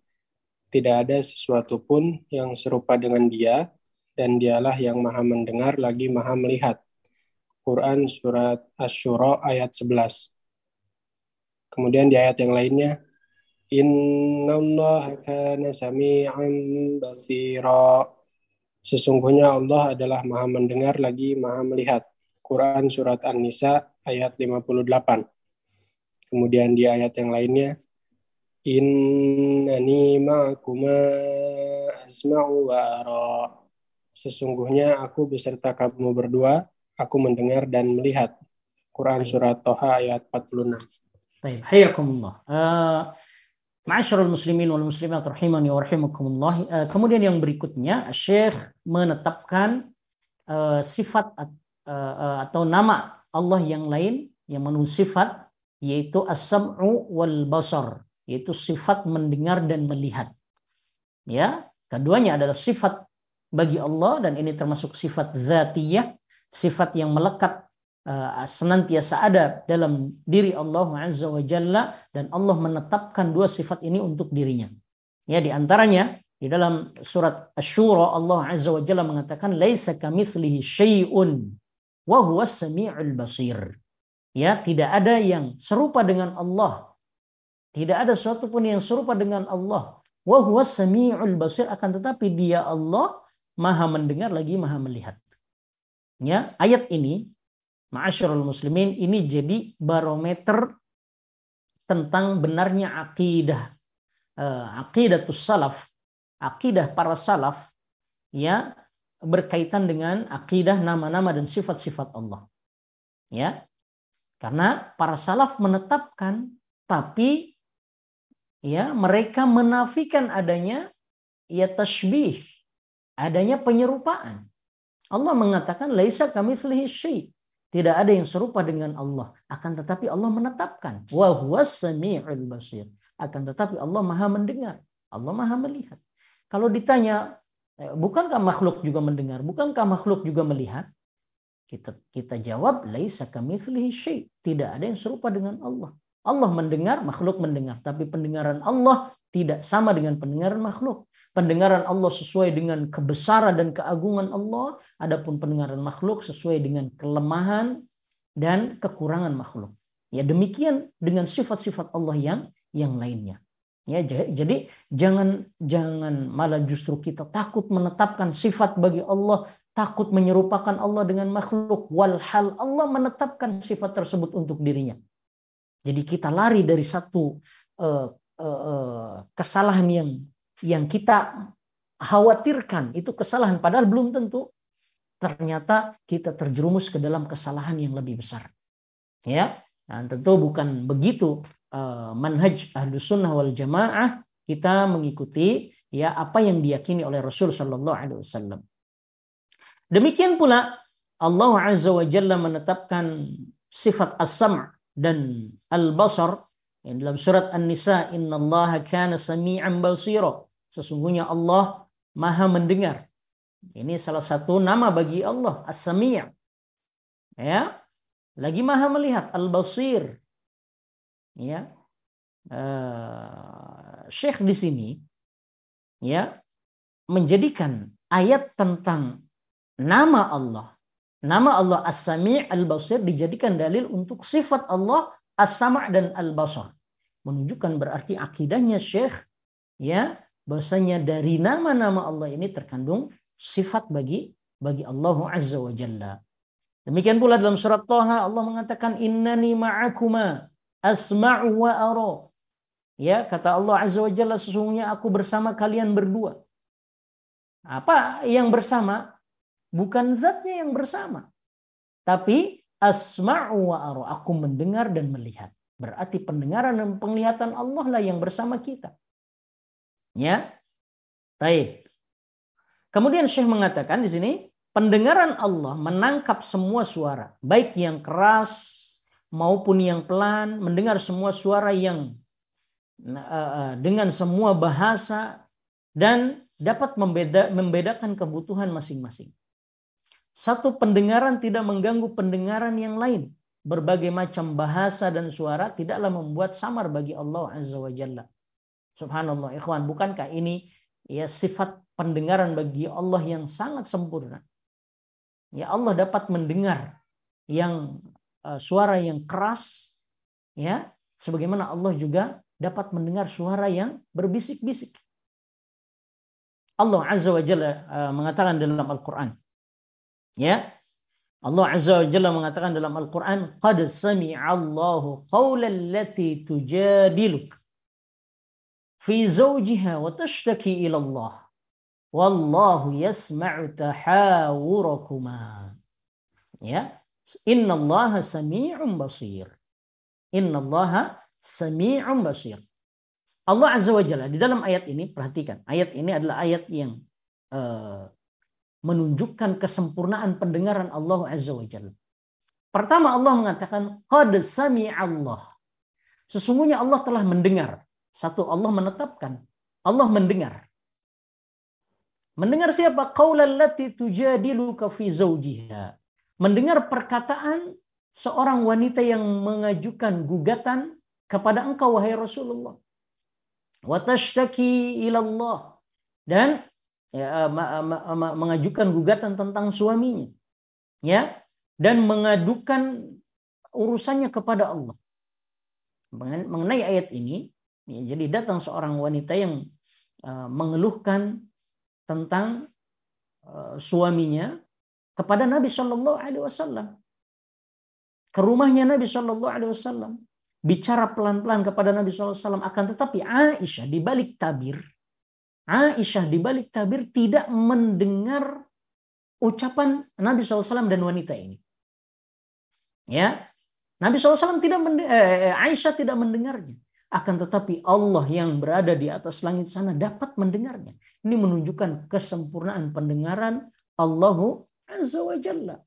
Speaker 3: Tidak ada sesuatu pun yang serupa dengan Dia dan Dialah yang Maha mendengar lagi Maha melihat. Quran surat ash syura ayat 11. Kemudian di ayat yang lainnya, Inna Allah kana sami'an basira. Sesungguhnya Allah adalah maha mendengar lagi maha melihat. Quran Surat An-Nisa ayat 58. Kemudian di ayat yang lainnya, Innani ma'akuma asma'u wa ara. Sesungguhnya aku beserta kamu berdua, aku mendengar dan melihat. Quran Surat Toha ayat 46.
Speaker 1: طيب حياكم الله. معاشر المسلمين muslimin wal muslimat الله kemudian yang berikutnya Syekh menetapkan sifat atau nama Allah yang lain yang menun sifat yaitu as-sam'u wal basar, yaitu sifat mendengar dan melihat. Ya, keduanya adalah sifat bagi Allah dan ini termasuk sifat zatiyah, sifat yang melekat Eh, senantiasa ada dalam diri Allah Azza wa Jalla dan Allah menetapkan dua sifat ini untuk dirinya. Ya di antaranya di dalam surat Asy-Syura Allah Azza wa Jalla mengatakan laisa kamitslihi syai'un wa huwa samiul basir. Ya, tidak ada yang serupa dengan Allah. Tidak ada sesuatu pun yang serupa dengan Allah. Wa huwa samiul basir akan tetapi dia Allah Maha mendengar lagi Maha melihat. Ya, ayat ini ma'asyurul muslimin ini jadi barometer tentang benarnya akidah. Eh, akidah salaf, akidah para salaf ya berkaitan dengan akidah nama-nama dan sifat-sifat Allah. Ya. Karena para salaf menetapkan tapi ya mereka menafikan adanya ya tashbih adanya penyerupaan. Allah mengatakan laisa kami syai'. Tidak ada yang serupa dengan Allah. Akan tetapi Allah menetapkan. sami'ul Akan tetapi Allah maha mendengar. Allah maha melihat. Kalau ditanya, eh, bukankah makhluk juga mendengar? Bukankah makhluk juga melihat? Kita kita jawab, laisa Tidak ada yang serupa dengan Allah. Allah mendengar, makhluk mendengar. Tapi pendengaran Allah tidak sama dengan pendengaran makhluk pendengaran Allah sesuai dengan kebesaran dan keagungan Allah, adapun pendengaran makhluk sesuai dengan kelemahan dan kekurangan makhluk. Ya demikian dengan sifat-sifat Allah yang yang lainnya. Ya jadi jangan jangan malah justru kita takut menetapkan sifat bagi Allah, takut menyerupakan Allah dengan makhluk. Walhal Allah menetapkan sifat tersebut untuk dirinya. Jadi kita lari dari satu uh, uh, uh, kesalahan yang yang kita khawatirkan itu kesalahan padahal belum tentu ternyata kita terjerumus ke dalam kesalahan yang lebih besar ya dan tentu bukan begitu eh, manhaj ahlu sunnah wal jamaah kita mengikuti ya apa yang diyakini oleh Rasul Shallallahu Alaihi Wasallam demikian pula Allah azza wa jalla menetapkan sifat as-sam' dan al-basar dalam surat An-Nisa innallaha kana sami'an basira Sesungguhnya Allah maha mendengar. Ini salah satu nama bagi Allah, as Ya. Lagi maha melihat, Al-Basir. Ya. Uh, Syekh di sini ya menjadikan ayat tentang nama Allah Nama Allah As-Sami' Al-Basir dijadikan dalil untuk sifat Allah As-Sama' dan Al-Basar. Menunjukkan berarti akidahnya Syekh ya bahwasanya dari nama-nama Allah ini terkandung sifat bagi bagi Allah Azza wa Jalla. Demikian pula dalam surat Toha Allah mengatakan innani ma'akuma asma'u wa ara. Ya, kata Allah Azza wa Jalla sesungguhnya aku bersama kalian berdua. Apa yang bersama? Bukan zatnya yang bersama. Tapi asma'u wa ara, aku mendengar dan melihat. Berarti pendengaran dan penglihatan Allah lah yang bersama kita. Ya. Baik. Kemudian Syekh mengatakan di sini pendengaran Allah menangkap semua suara, baik yang keras maupun yang pelan, mendengar semua suara yang nah, eh, eh, dengan semua bahasa dan dapat membeda, membedakan kebutuhan masing-masing. Satu pendengaran tidak mengganggu pendengaran yang lain. Berbagai macam bahasa dan suara tidaklah membuat samar bagi Allah Azza wa Jalla. Subhanallah, ikhwan, bukankah ini ya sifat pendengaran bagi Allah yang sangat sempurna? Ya Allah dapat mendengar yang uh, suara yang keras ya, sebagaimana Allah juga dapat mendengar suara yang berbisik-bisik. Allah Azza wa Jalla uh, mengatakan dalam Al-Qur'an. Ya. Allah Azza wa Jalla mengatakan dalam Al-Qur'an, "Qad sami'a Allahu qawla lati tujadiluk." fi zawjiha wa tashtaki ila Allah. Wallahu yasma'u tahawurakuma. Ya. Innallaha sami'un basir. Innallaha sami'un basir. Allah Azza wa Jalla di dalam ayat ini perhatikan. Ayat ini adalah ayat yang uh, menunjukkan kesempurnaan pendengaran Allah Azza wa Jalla. Pertama Allah mengatakan qad sami'a Allah. Sesungguhnya Allah telah mendengar. Satu Allah menetapkan, Allah mendengar. Mendengar siapa? Qaulal lati di fi zawjiha. Mendengar perkataan seorang wanita yang mengajukan gugatan kepada engkau wahai Rasulullah. Wa tashtaki ilallah. Dan ya, eh, mengajukan gugatan tentang suaminya. Ya, dan mengadukan urusannya kepada Allah. Mengenai ayat ini, Ya, jadi datang seorang wanita yang eh, mengeluhkan tentang eh, suaminya kepada Nabi Shallallahu Alaihi Wasallam ke rumahnya Nabi Shallallahu Alaihi Wasallam bicara pelan-pelan kepada Nabi SAW akan tetapi Aisyah di balik tabir Aisyah di balik tabir tidak mendengar ucapan Nabi SAW dan wanita ini ya Nabi SAW tidak eh, eh, Aisyah tidak mendengarnya akan tetapi Allah yang berada di atas langit sana dapat mendengarnya. Ini menunjukkan kesempurnaan pendengaran Allahu Azza wa Jalla.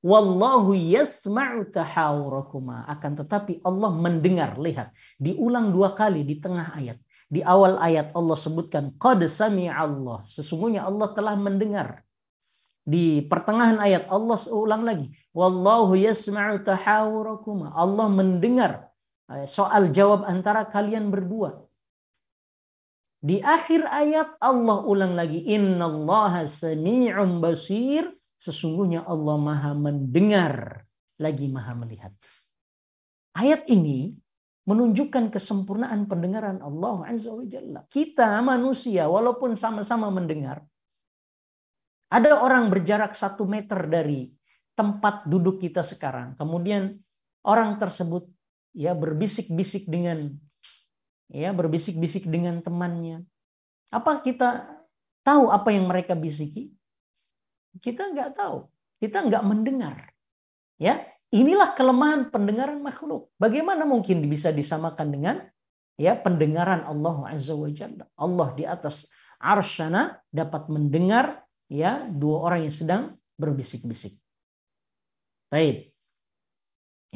Speaker 1: Wallahu yasma'u tahawrakuma. Akan tetapi Allah mendengar. Lihat, diulang dua kali di tengah ayat. Di awal ayat Allah sebutkan, Qad Allah. Sesungguhnya Allah telah mendengar di pertengahan ayat Allah seulang lagi wallahu yasma'u tahawrakuma. Allah mendengar Eh, soal jawab antara kalian berdua. Di akhir ayat Allah ulang lagi innallaha sami'un basir sesungguhnya Allah Maha mendengar lagi Maha melihat. Ayat ini menunjukkan kesempurnaan pendengaran Allah Azza wa Jalla. Kita manusia walaupun sama-sama mendengar, ada orang berjarak satu meter dari tempat duduk kita sekarang. Kemudian orang tersebut ya berbisik-bisik dengan ya berbisik-bisik dengan temannya. Apa kita tahu apa yang mereka bisiki? Kita nggak tahu. Kita nggak mendengar. Ya, inilah kelemahan pendengaran makhluk. Bagaimana mungkin bisa disamakan dengan ya pendengaran Allah Azza wa Jalla? Allah di atas arsyana dapat mendengar ya dua orang yang sedang berbisik-bisik. Baik.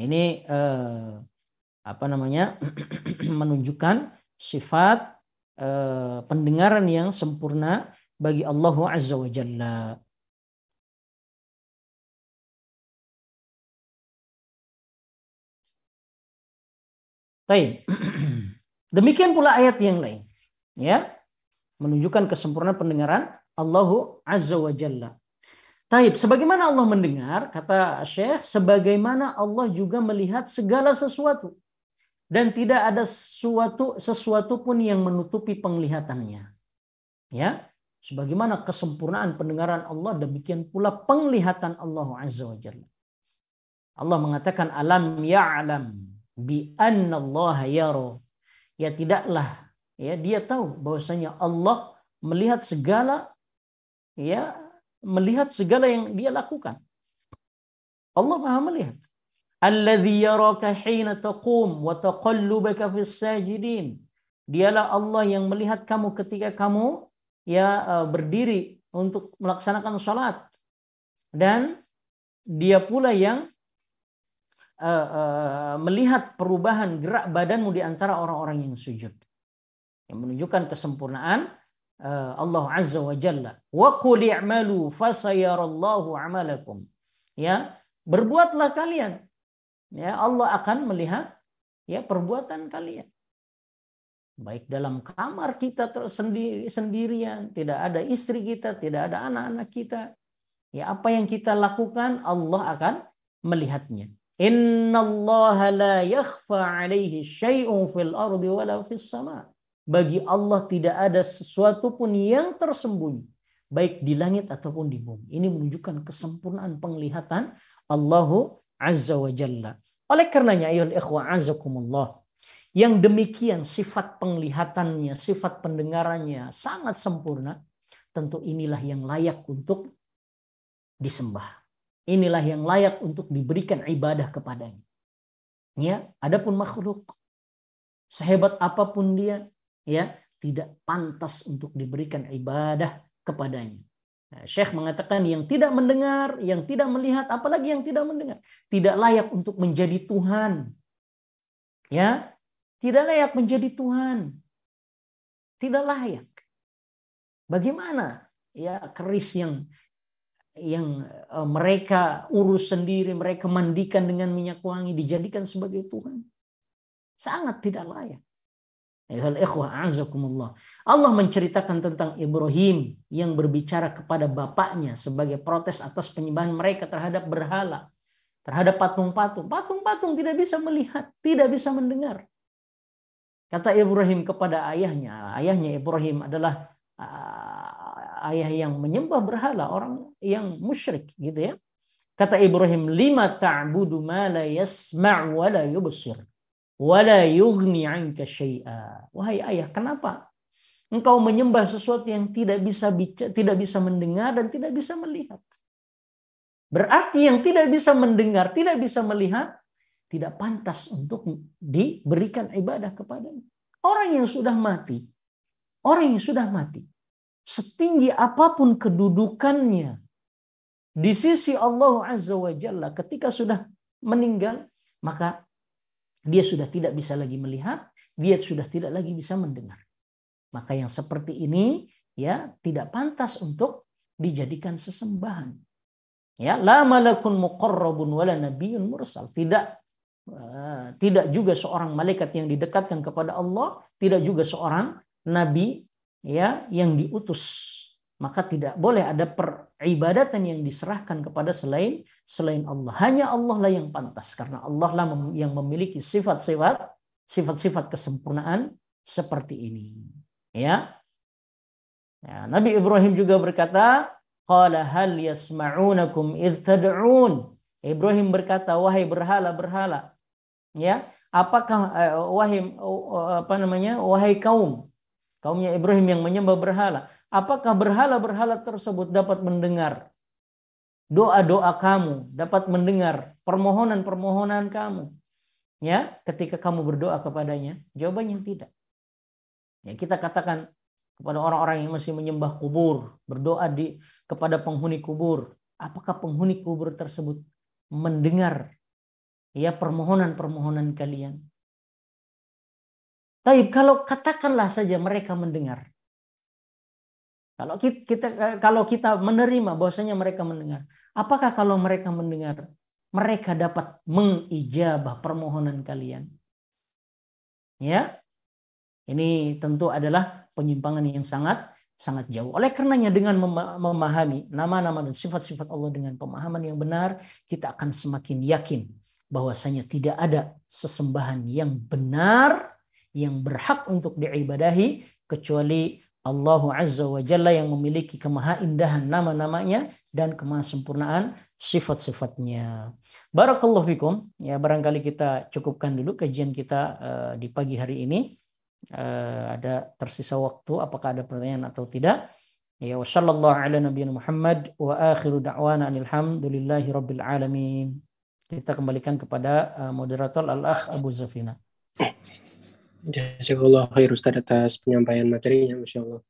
Speaker 1: Ini eh, apa namanya <clears throat> menunjukkan sifat e, pendengaran yang sempurna bagi Allah Azza wa Jalla. Baik. <clears throat> Demikian pula ayat yang lain. Ya. Menunjukkan kesempurnaan pendengaran Allah Azza wa Jalla. Taib, sebagaimana Allah mendengar, kata Syekh, sebagaimana Allah juga melihat segala sesuatu dan tidak ada sesuatu sesuatu pun yang menutupi penglihatannya. Ya, sebagaimana kesempurnaan pendengaran Allah demikian pula penglihatan Allah Azza wa Jalla. Allah mengatakan alam ya'lam bi anna Allah yara. Ya tidaklah ya dia tahu bahwasanya Allah melihat segala ya melihat segala yang dia lakukan. Allah Maha melihat. Alladhi yaraka hina taqum wa taqallubaka fis sajidin. Dialah Allah yang melihat kamu ketika kamu ya e, berdiri untuk melaksanakan salat dan dia pula yang uh, uh, melihat perubahan gerak badanmu di antara orang-orang yang sujud yang menunjukkan kesempurnaan uh, Allah Azza wa Jalla. Wa qul i'malu fasayarallahu amalakum. Ya, berbuatlah kalian ya Allah akan melihat ya perbuatan kalian baik dalam kamar kita tersendiri sendirian tidak ada istri kita tidak ada anak-anak kita ya apa yang kita lakukan Allah akan melihatnya innallaha la yakhfa 'alaihi syai'un fil ardi wala fis sama bagi Allah tidak ada sesuatu pun yang tersembunyi baik di langit ataupun di bumi ini menunjukkan kesempurnaan penglihatan Allahu azza wa jalla. Oleh karenanya ayol ikhwa azakumullah. Yang demikian sifat penglihatannya, sifat pendengarannya sangat sempurna. Tentu inilah yang layak untuk disembah. Inilah yang layak untuk diberikan ibadah kepadanya. Ya, adapun makhluk sehebat apapun dia, ya, tidak pantas untuk diberikan ibadah kepadanya. Nah, Syekh mengatakan yang tidak mendengar, yang tidak melihat, apalagi yang tidak mendengar, tidak layak untuk menjadi Tuhan. Ya, tidak layak menjadi Tuhan. Tidak layak. Bagaimana ya keris yang yang eh, mereka urus sendiri, mereka mandikan dengan minyak wangi dijadikan sebagai Tuhan. Sangat tidak layak. Ayuhal ikhwah a'azakumullah. Allah menceritakan tentang Ibrahim yang berbicara kepada bapaknya sebagai protes atas penyembahan mereka terhadap berhala, terhadap patung-patung. Patung-patung tidak bisa melihat, tidak bisa mendengar. Kata Ibrahim kepada ayahnya, ayahnya Ibrahim adalah ah, ayah yang menyembah berhala, orang yang musyrik gitu ya. Kata Ibrahim, "Lima ta'budu ma la yasma' wa la yubusir wala yughni 'anka syai'a. Wahai ayah, kenapa engkau menyembah sesuatu yang tidak bisa bicara, tidak bisa mendengar dan tidak bisa melihat? Berarti yang tidak bisa mendengar, tidak bisa melihat, tidak pantas untuk diberikan ibadah kepada Orang yang sudah mati, orang yang sudah mati, setinggi apapun kedudukannya di sisi Allah Azza wa ketika sudah meninggal, maka dia sudah tidak bisa lagi melihat, dia sudah tidak lagi bisa mendengar. Maka yang seperti ini ya tidak pantas untuk dijadikan sesembahan. Ya, la malakun muqarrabun wala nabiyyun mursal. Tidak eh, tidak juga seorang malaikat yang didekatkan kepada Allah, tidak juga seorang nabi ya yang diutus maka tidak boleh ada peribadatan yang diserahkan kepada selain selain Allah. Hanya Allah lah yang pantas karena Allah lah yang memiliki sifat-sifat sifat-sifat kesempurnaan seperti ini. Ya. ya Nabi Ibrahim juga berkata, "Qala hal yasma'unakum id tad'un?" Ibrahim berkata, "Wahai berhala-berhala, ya, apakah eh, wahai oh, oh, apa namanya? wahai kaum kaumnya Ibrahim yang menyembah berhala, Apakah berhala-berhala tersebut dapat mendengar doa-doa kamu, dapat mendengar permohonan-permohonan kamu? Ya, ketika kamu berdoa kepadanya, jawabannya tidak. Ya, kita katakan kepada orang-orang yang masih menyembah kubur, berdoa di kepada penghuni kubur, apakah penghuni kubur tersebut mendengar ya permohonan-permohonan kalian? Tapi kalau katakanlah saja mereka mendengar, kalau kita, kalau kita menerima bahwasanya mereka mendengar, apakah kalau mereka mendengar mereka dapat mengijabah permohonan kalian? Ya. Ini tentu adalah penyimpangan yang sangat sangat jauh. Oleh karenanya dengan memahami nama-nama dan sifat-sifat Allah dengan pemahaman yang benar, kita akan semakin yakin bahwasanya tidak ada sesembahan yang benar yang berhak untuk diibadahi kecuali Allah Azza wa Jalla yang memiliki kemaha indahan nama-namanya dan sempurnaan sifat-sifatnya. Barakallahu fikum. Ya barangkali kita cukupkan dulu kajian kita uh, di pagi hari ini. Uh, ada tersisa waktu apakah ada pertanyaan atau tidak? Ya wasallallahu ala nabiyina Muhammad wa akhiru da'wana alhamdulillahi rabbil alamin. Kita kembalikan kepada uh, moderator Al-Akh Abu Zafina.
Speaker 3: Jazakallah khair Ustaz atas penyampaian materinya, Masya Allah.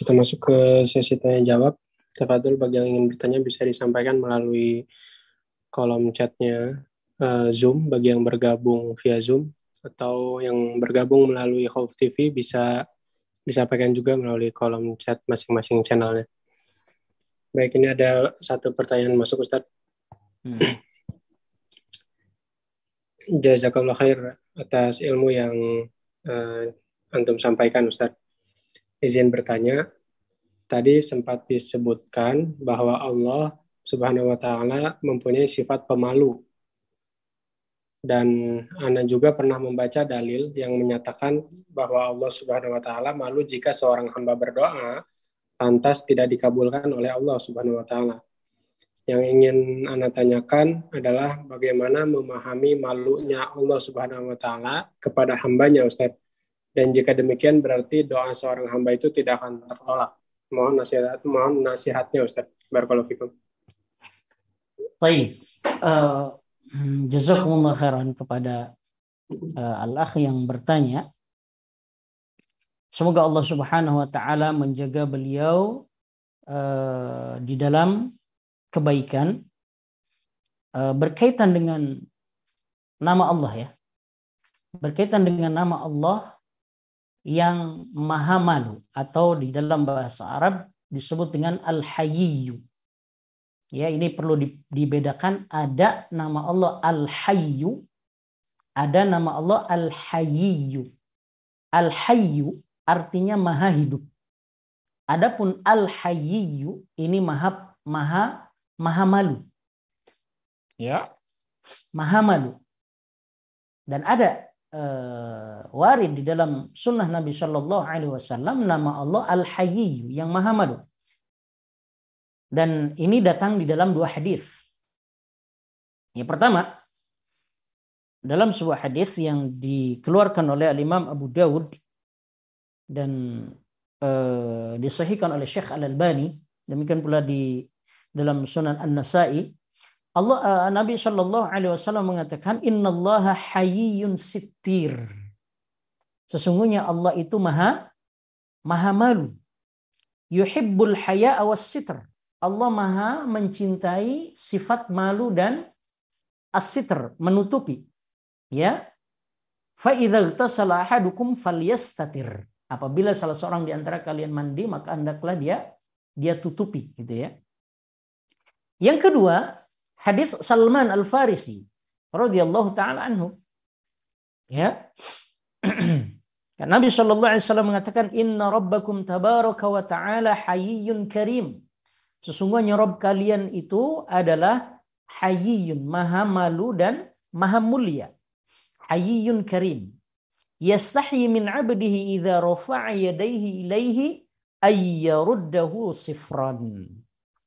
Speaker 3: kita masuk ke sesi tanya jawab. Tafadul bagi yang ingin bertanya bisa disampaikan melalui kolom chatnya eh, Zoom bagi yang bergabung via Zoom atau yang bergabung melalui Hope TV bisa disampaikan juga melalui kolom chat masing-masing channelnya. Baik, ini ada satu pertanyaan masuk Ustadz. Hmm. Jazakallah khair atas ilmu yang uh, antum sampaikan Ustadz. Izin bertanya, tadi sempat disebutkan bahwa Allah Subhanahu wa taala mempunyai sifat pemalu. Dan Ana juga pernah membaca dalil yang menyatakan bahwa Allah Subhanahu wa taala malu jika seorang hamba berdoa lantas tidak dikabulkan oleh Allah Subhanahu wa taala yang ingin Anda tanyakan adalah bagaimana memahami malunya Allah Subhanahu wa taala kepada hambanya Ustaz. Dan jika demikian berarti doa seorang hamba itu tidak akan tertolak. Mohon nasihat mohon nasihatnya Ustaz. Barakallahu fikum.
Speaker 1: Baik. Eh, jazakumullah khairan kepada uh, eh, al yang bertanya. Semoga Allah Subhanahu wa taala menjaga beliau uh, di dalam kebaikan eh, berkaitan dengan nama Allah ya. Berkaitan dengan nama Allah yang maha malu atau di dalam bahasa Arab disebut dengan al-hayyu. Ya, ini perlu dibedakan ada nama Allah al-hayyu, ada nama Allah al-hayyu. Al-hayyu artinya maha hidup. Adapun al-hayyu ini maha maha maha malu. Ya, maha malu. Dan ada uh, eh, warid di dalam sunnah Nabi Shallallahu Alaihi Wasallam nama Allah Al Hayy yang maha malu. Dan ini datang di dalam dua hadis. Yang pertama dalam sebuah hadis yang dikeluarkan oleh Imam Abu Dawud dan uh, disahihkan oleh Syekh Al Albani demikian pula di dalam Sunan An-Nasa'i Allah uh, Nabi Shallallahu Alaihi Wasallam mengatakan Innallaha Hayyun Sitir. Sesungguhnya Allah itu maha maha malu. Yuhibbul haya awas sitr. Allah maha mencintai sifat malu dan as menutupi. Ya. Fa idza ahadukum falyastatir. Apabila salah seorang di antara kalian mandi, maka hendaklah dia dia tutupi gitu ya. Yang kedua, hadis Salman Al-Farisi radhiyallahu taala anhu. Ya. <clears throat> Kan Nabi Shallallahu Alaihi Wasallam mengatakan Inna Rabbakum Tabaraka wa Taala Hayyun Karim. Sesungguhnya Rabb kalian itu adalah Hayyun Maha Malu dan Maha Mulia. Hayyun Karim. Yastahi min abdihi idza rafa'a yadayhi ilaihi ayyaruddahu sifran.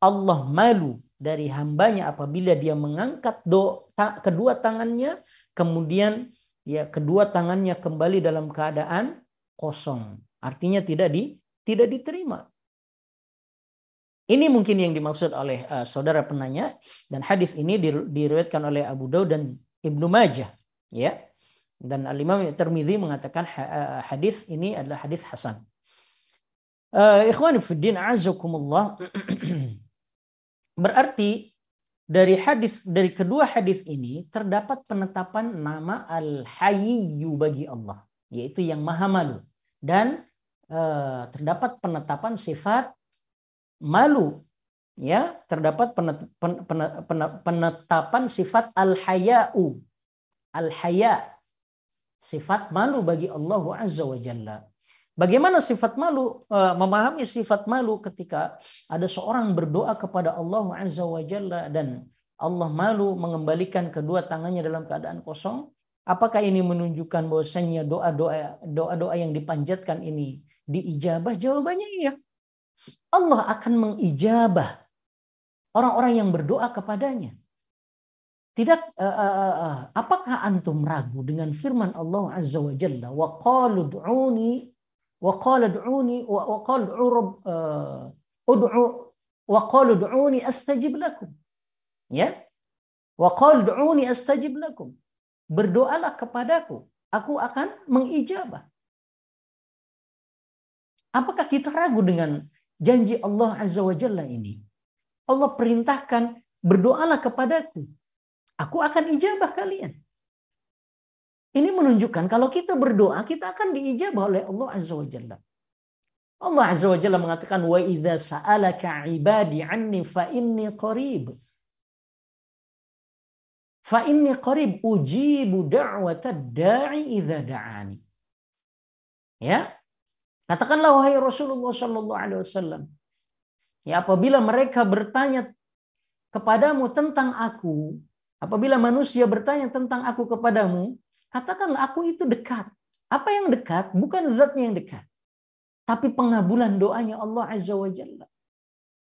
Speaker 1: Allah malu dari hambanya apabila dia mengangkat do, ta, kedua tangannya kemudian ya kedua tangannya kembali dalam keadaan kosong artinya tidak di tidak diterima ini mungkin yang dimaksud oleh uh, saudara penanya dan hadis ini diriwayatkan oleh Abu Daud dan Ibnu Majah ya dan Al Imam Tirmizi mengatakan eh, hadis ini adalah hadis hasan uh, eh, ikhwan fiddin azakumullah <clears throat> Berarti dari hadis dari kedua hadis ini terdapat penetapan nama Al-Hayyu bagi Allah, yaitu yang Maha Malu dan e, terdapat penetapan sifat malu ya, terdapat penet, pen, pen, pen, penetapan sifat al-haya'u. Al-haya sifat malu bagi Allah Azza wa Jalla. Bagaimana sifat malu eh, memahami sifat malu ketika ada seorang berdoa kepada Allah Azza wa Jalla dan Allah malu mengembalikan kedua tangannya dalam keadaan kosong? Apakah ini menunjukkan bahwasanya doa-doa doa-doa yang dipanjatkan ini diijabah? Jawabannya iya. Allah akan mengijabah orang-orang yang berdoa kepadanya. Tidak uh, uh, uh, apakah antum ragu dengan firman Allah Azza wa Jalla wa qalu وقال ادعوني وقال ادعوا رب ادعو وقال ادعوني استجب لكم يا ya? وقال du'uni استجب لكم Berdoalah kepadaku, aku akan mengijabah. Apakah kita ragu dengan janji Allah Azza wa Jalla ini? Allah perintahkan, berdoalah kepadaku. Aku akan ijabah kalian. Ini menunjukkan kalau kita berdoa, kita akan diijabah oleh Allah Azza wa Jalla. Allah Azza wa Jalla mengatakan, Wa idza sa'alaka ibadi anni fa inni qarib. Fa inni qarib ujibu da'wata da'i idza da'ani. Ya, Katakanlah wahai Rasulullah sallallahu Alaihi Wasallam, ya apabila mereka bertanya kepadamu tentang aku, apabila manusia bertanya tentang aku kepadamu, Katakanlah aku itu dekat. Apa yang dekat? Bukan zatnya yang dekat. Tapi pengabulan doanya Allah Azza wa Jalla.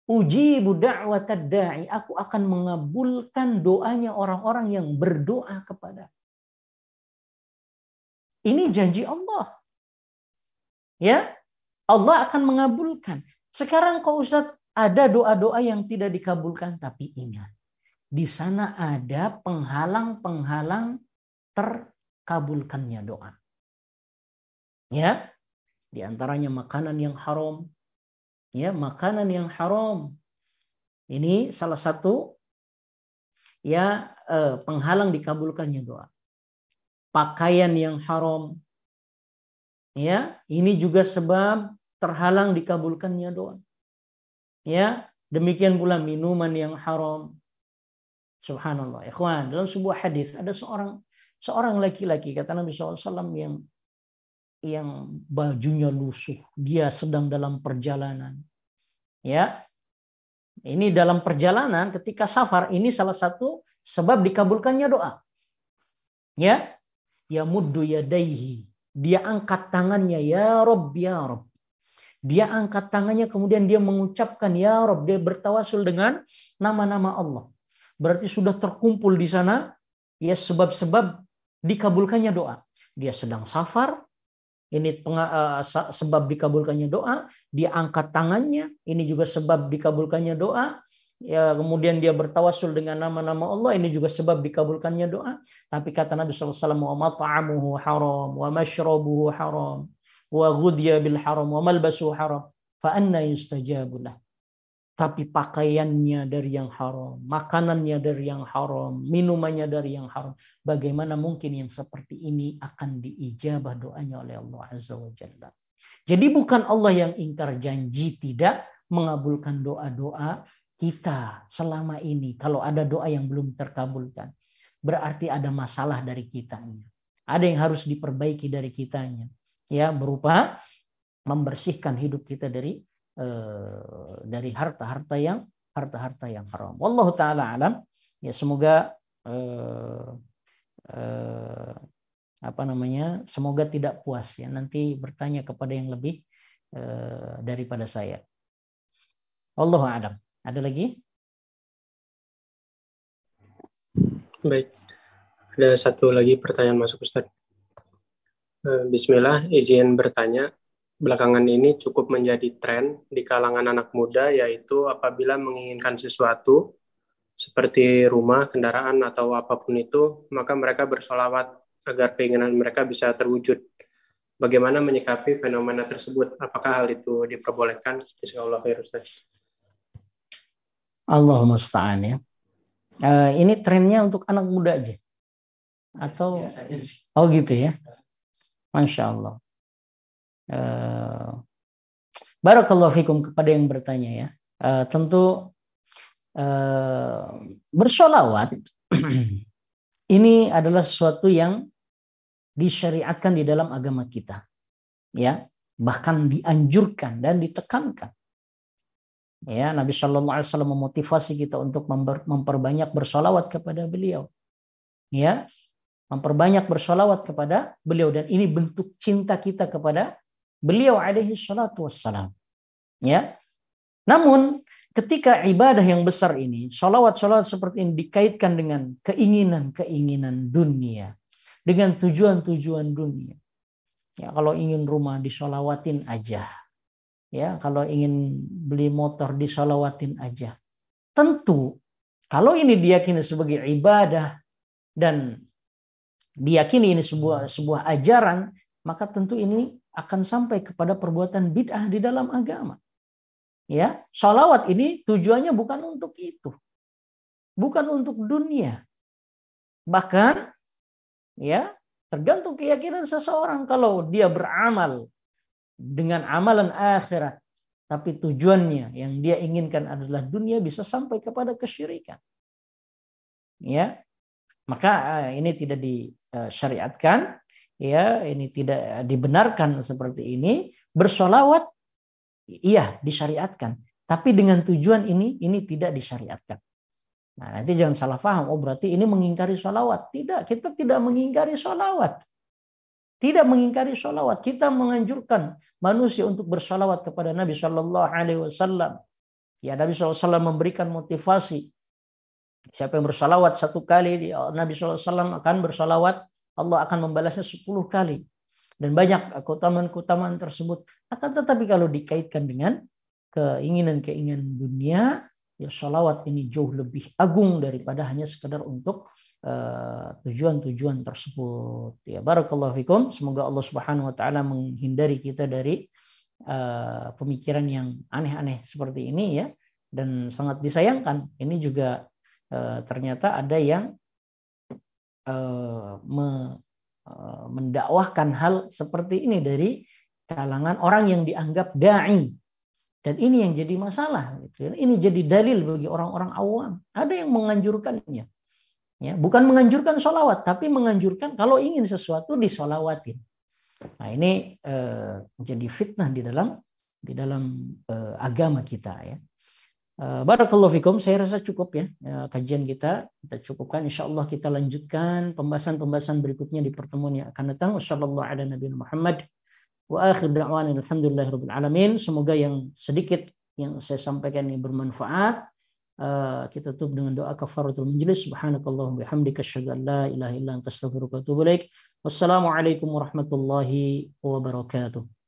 Speaker 1: Ujibu da'watad da'i. Aku akan mengabulkan doanya orang-orang yang berdoa kepada. Ini janji Allah. Ya, Allah akan mengabulkan. Sekarang kau Ustaz, ada doa-doa yang tidak dikabulkan. Tapi ingat, di sana ada penghalang-penghalang ter kabulkannya doa. Ya, di antaranya makanan yang haram. Ya, makanan yang haram. Ini salah satu ya eh, penghalang dikabulkannya doa. Pakaian yang haram. Ya, ini juga sebab terhalang dikabulkannya doa. Ya, demikian pula minuman yang haram. Subhanallah. Ikhwan, dalam sebuah hadis ada seorang seorang laki-laki kata Nabi SAW yang yang bajunya lusuh, dia sedang dalam perjalanan. Ya. Ini dalam perjalanan ketika safar ini salah satu sebab dikabulkannya doa. Ya. Ya muddu yadaihi. Dia angkat tangannya ya Rob ya Rob. Dia angkat tangannya kemudian dia mengucapkan ya Rob. Dia bertawasul dengan nama-nama Allah. Berarti sudah terkumpul di sana ya sebab-sebab dikabulkannya doa. Dia sedang safar, ini eh, sebab dikabulkannya doa, dia angkat tangannya, ini juga sebab dikabulkannya doa. Ya, kemudian dia bertawasul dengan nama-nama Allah, ini juga sebab dikabulkannya doa. Tapi kata Nabi SAW, wa mat'amuhu haram, wa mashrabuhu haram, wa ghudya bil haram, wa malbasuhu haram. Fa anna yustajabulah tapi pakaiannya dari yang haram, makanannya dari yang haram, minumannya dari yang haram. Bagaimana mungkin yang seperti ini akan diijabah doanya oleh Allah Azza wa Jalla. Jadi bukan Allah yang ingkar janji tidak mengabulkan doa-doa kita selama ini. Kalau ada doa yang belum terkabulkan, berarti ada masalah dari kitanya. Ada yang harus diperbaiki dari kitanya. Ya, berupa membersihkan hidup kita dari Eh, dari harta-harta yang harta-harta yang haram. Wallahu taala alam. Ya semoga eh, eh, apa namanya? Semoga tidak puas ya. Nanti bertanya kepada yang lebih eh, daripada saya. Wallahu alam. Ada lagi?
Speaker 3: Baik. Ada satu lagi pertanyaan masuk Ustaz. Eh, Bismillah, izin bertanya belakangan ini cukup menjadi tren di kalangan anak muda, yaitu apabila menginginkan sesuatu seperti rumah, kendaraan, atau apapun itu, maka mereka bersolawat agar keinginan mereka bisa terwujud. Bagaimana menyikapi fenomena tersebut? Apakah hal itu diperbolehkan? Insyaallah Ustaz.
Speaker 1: Allah musta'an ya. Uh, ini trennya untuk anak muda aja
Speaker 3: atau iya, iya.
Speaker 1: oh gitu ya masya Allah Eh, barakallahu fikum kepada yang bertanya ya. Uh, tentu uh, bersolawat <clears throat> ini adalah sesuatu yang disyariatkan di dalam agama kita. Ya, bahkan dianjurkan dan ditekankan. Ya, Nabi Shallallahu Alaihi Wasallam memotivasi kita untuk memperbanyak bersolawat kepada beliau. Ya, memperbanyak bersolawat kepada beliau dan ini bentuk cinta kita kepada beliau alaihi salatu wassalam. Ya. Namun ketika ibadah yang besar ini, sholawat-sholawat seperti ini dikaitkan dengan keinginan-keinginan dunia. Dengan tujuan-tujuan dunia. Ya, kalau ingin rumah disolawatin aja. Ya, kalau ingin beli motor disolawatin aja. Tentu kalau ini diyakini sebagai ibadah dan diyakini ini sebuah sebuah ajaran, maka tentu ini akan sampai kepada perbuatan bid'ah di dalam agama. Ya, sholawat ini tujuannya bukan untuk itu, bukan untuk dunia. Bahkan, ya tergantung keyakinan seseorang kalau dia beramal dengan amalan akhirat, tapi tujuannya yang dia inginkan adalah dunia bisa sampai kepada kesyirikan. Ya, maka eh, ini tidak disyariatkan eh, ya ini tidak dibenarkan seperti ini bersolawat iya disyariatkan tapi dengan tujuan ini ini tidak disyariatkan nah nanti jangan salah paham oh berarti ini mengingkari solawat tidak kita tidak mengingkari solawat tidak mengingkari solawat kita menganjurkan manusia untuk bersolawat kepada Nabi Shallallahu Alaihi Wasallam ya Nabi SAW memberikan motivasi siapa yang bersolawat satu kali Nabi Shallallahu Alaihi akan bersolawat Allah akan membalasnya 10 kali. Dan banyak keutamaan-keutamaan tersebut. Akan tetapi kalau dikaitkan dengan keinginan-keinginan dunia, ya sholawat ini jauh lebih agung daripada hanya sekedar untuk eh, tujuan-tujuan uh, tersebut. Ya barakallahu fikum. Semoga Allah Subhanahu wa taala menghindari kita dari uh, pemikiran yang aneh-aneh seperti ini ya dan sangat disayangkan ini juga uh, ternyata ada yang Eh, eh, mendakwahkan hal seperti ini dari kalangan orang yang dianggap dai dan ini yang jadi masalah gitu ya. ini jadi dalil bagi orang-orang awam ada yang menganjurkannya ya bukan menganjurkan sholawat tapi menganjurkan kalau ingin sesuatu disolawatin nah ini eh, menjadi fitnah di dalam di dalam agama kita ya Eh, barakallahu fikum, saya rasa cukup ya, ya kajian kita. Kita cukupkan. Insya Allah kita lanjutkan pembahasan-pembahasan berikutnya di pertemuan yang akan datang. Wassalamualaikum ala Nabi Muhammad. Semoga yang sedikit yang saya sampaikan ini bermanfaat. Eh, kita tutup dengan doa kafaratul majlis. Subhanakallahumma bihamdika asyhadu an la ilaha illa Wassalamualaikum warahmatullahi wabarakatuh.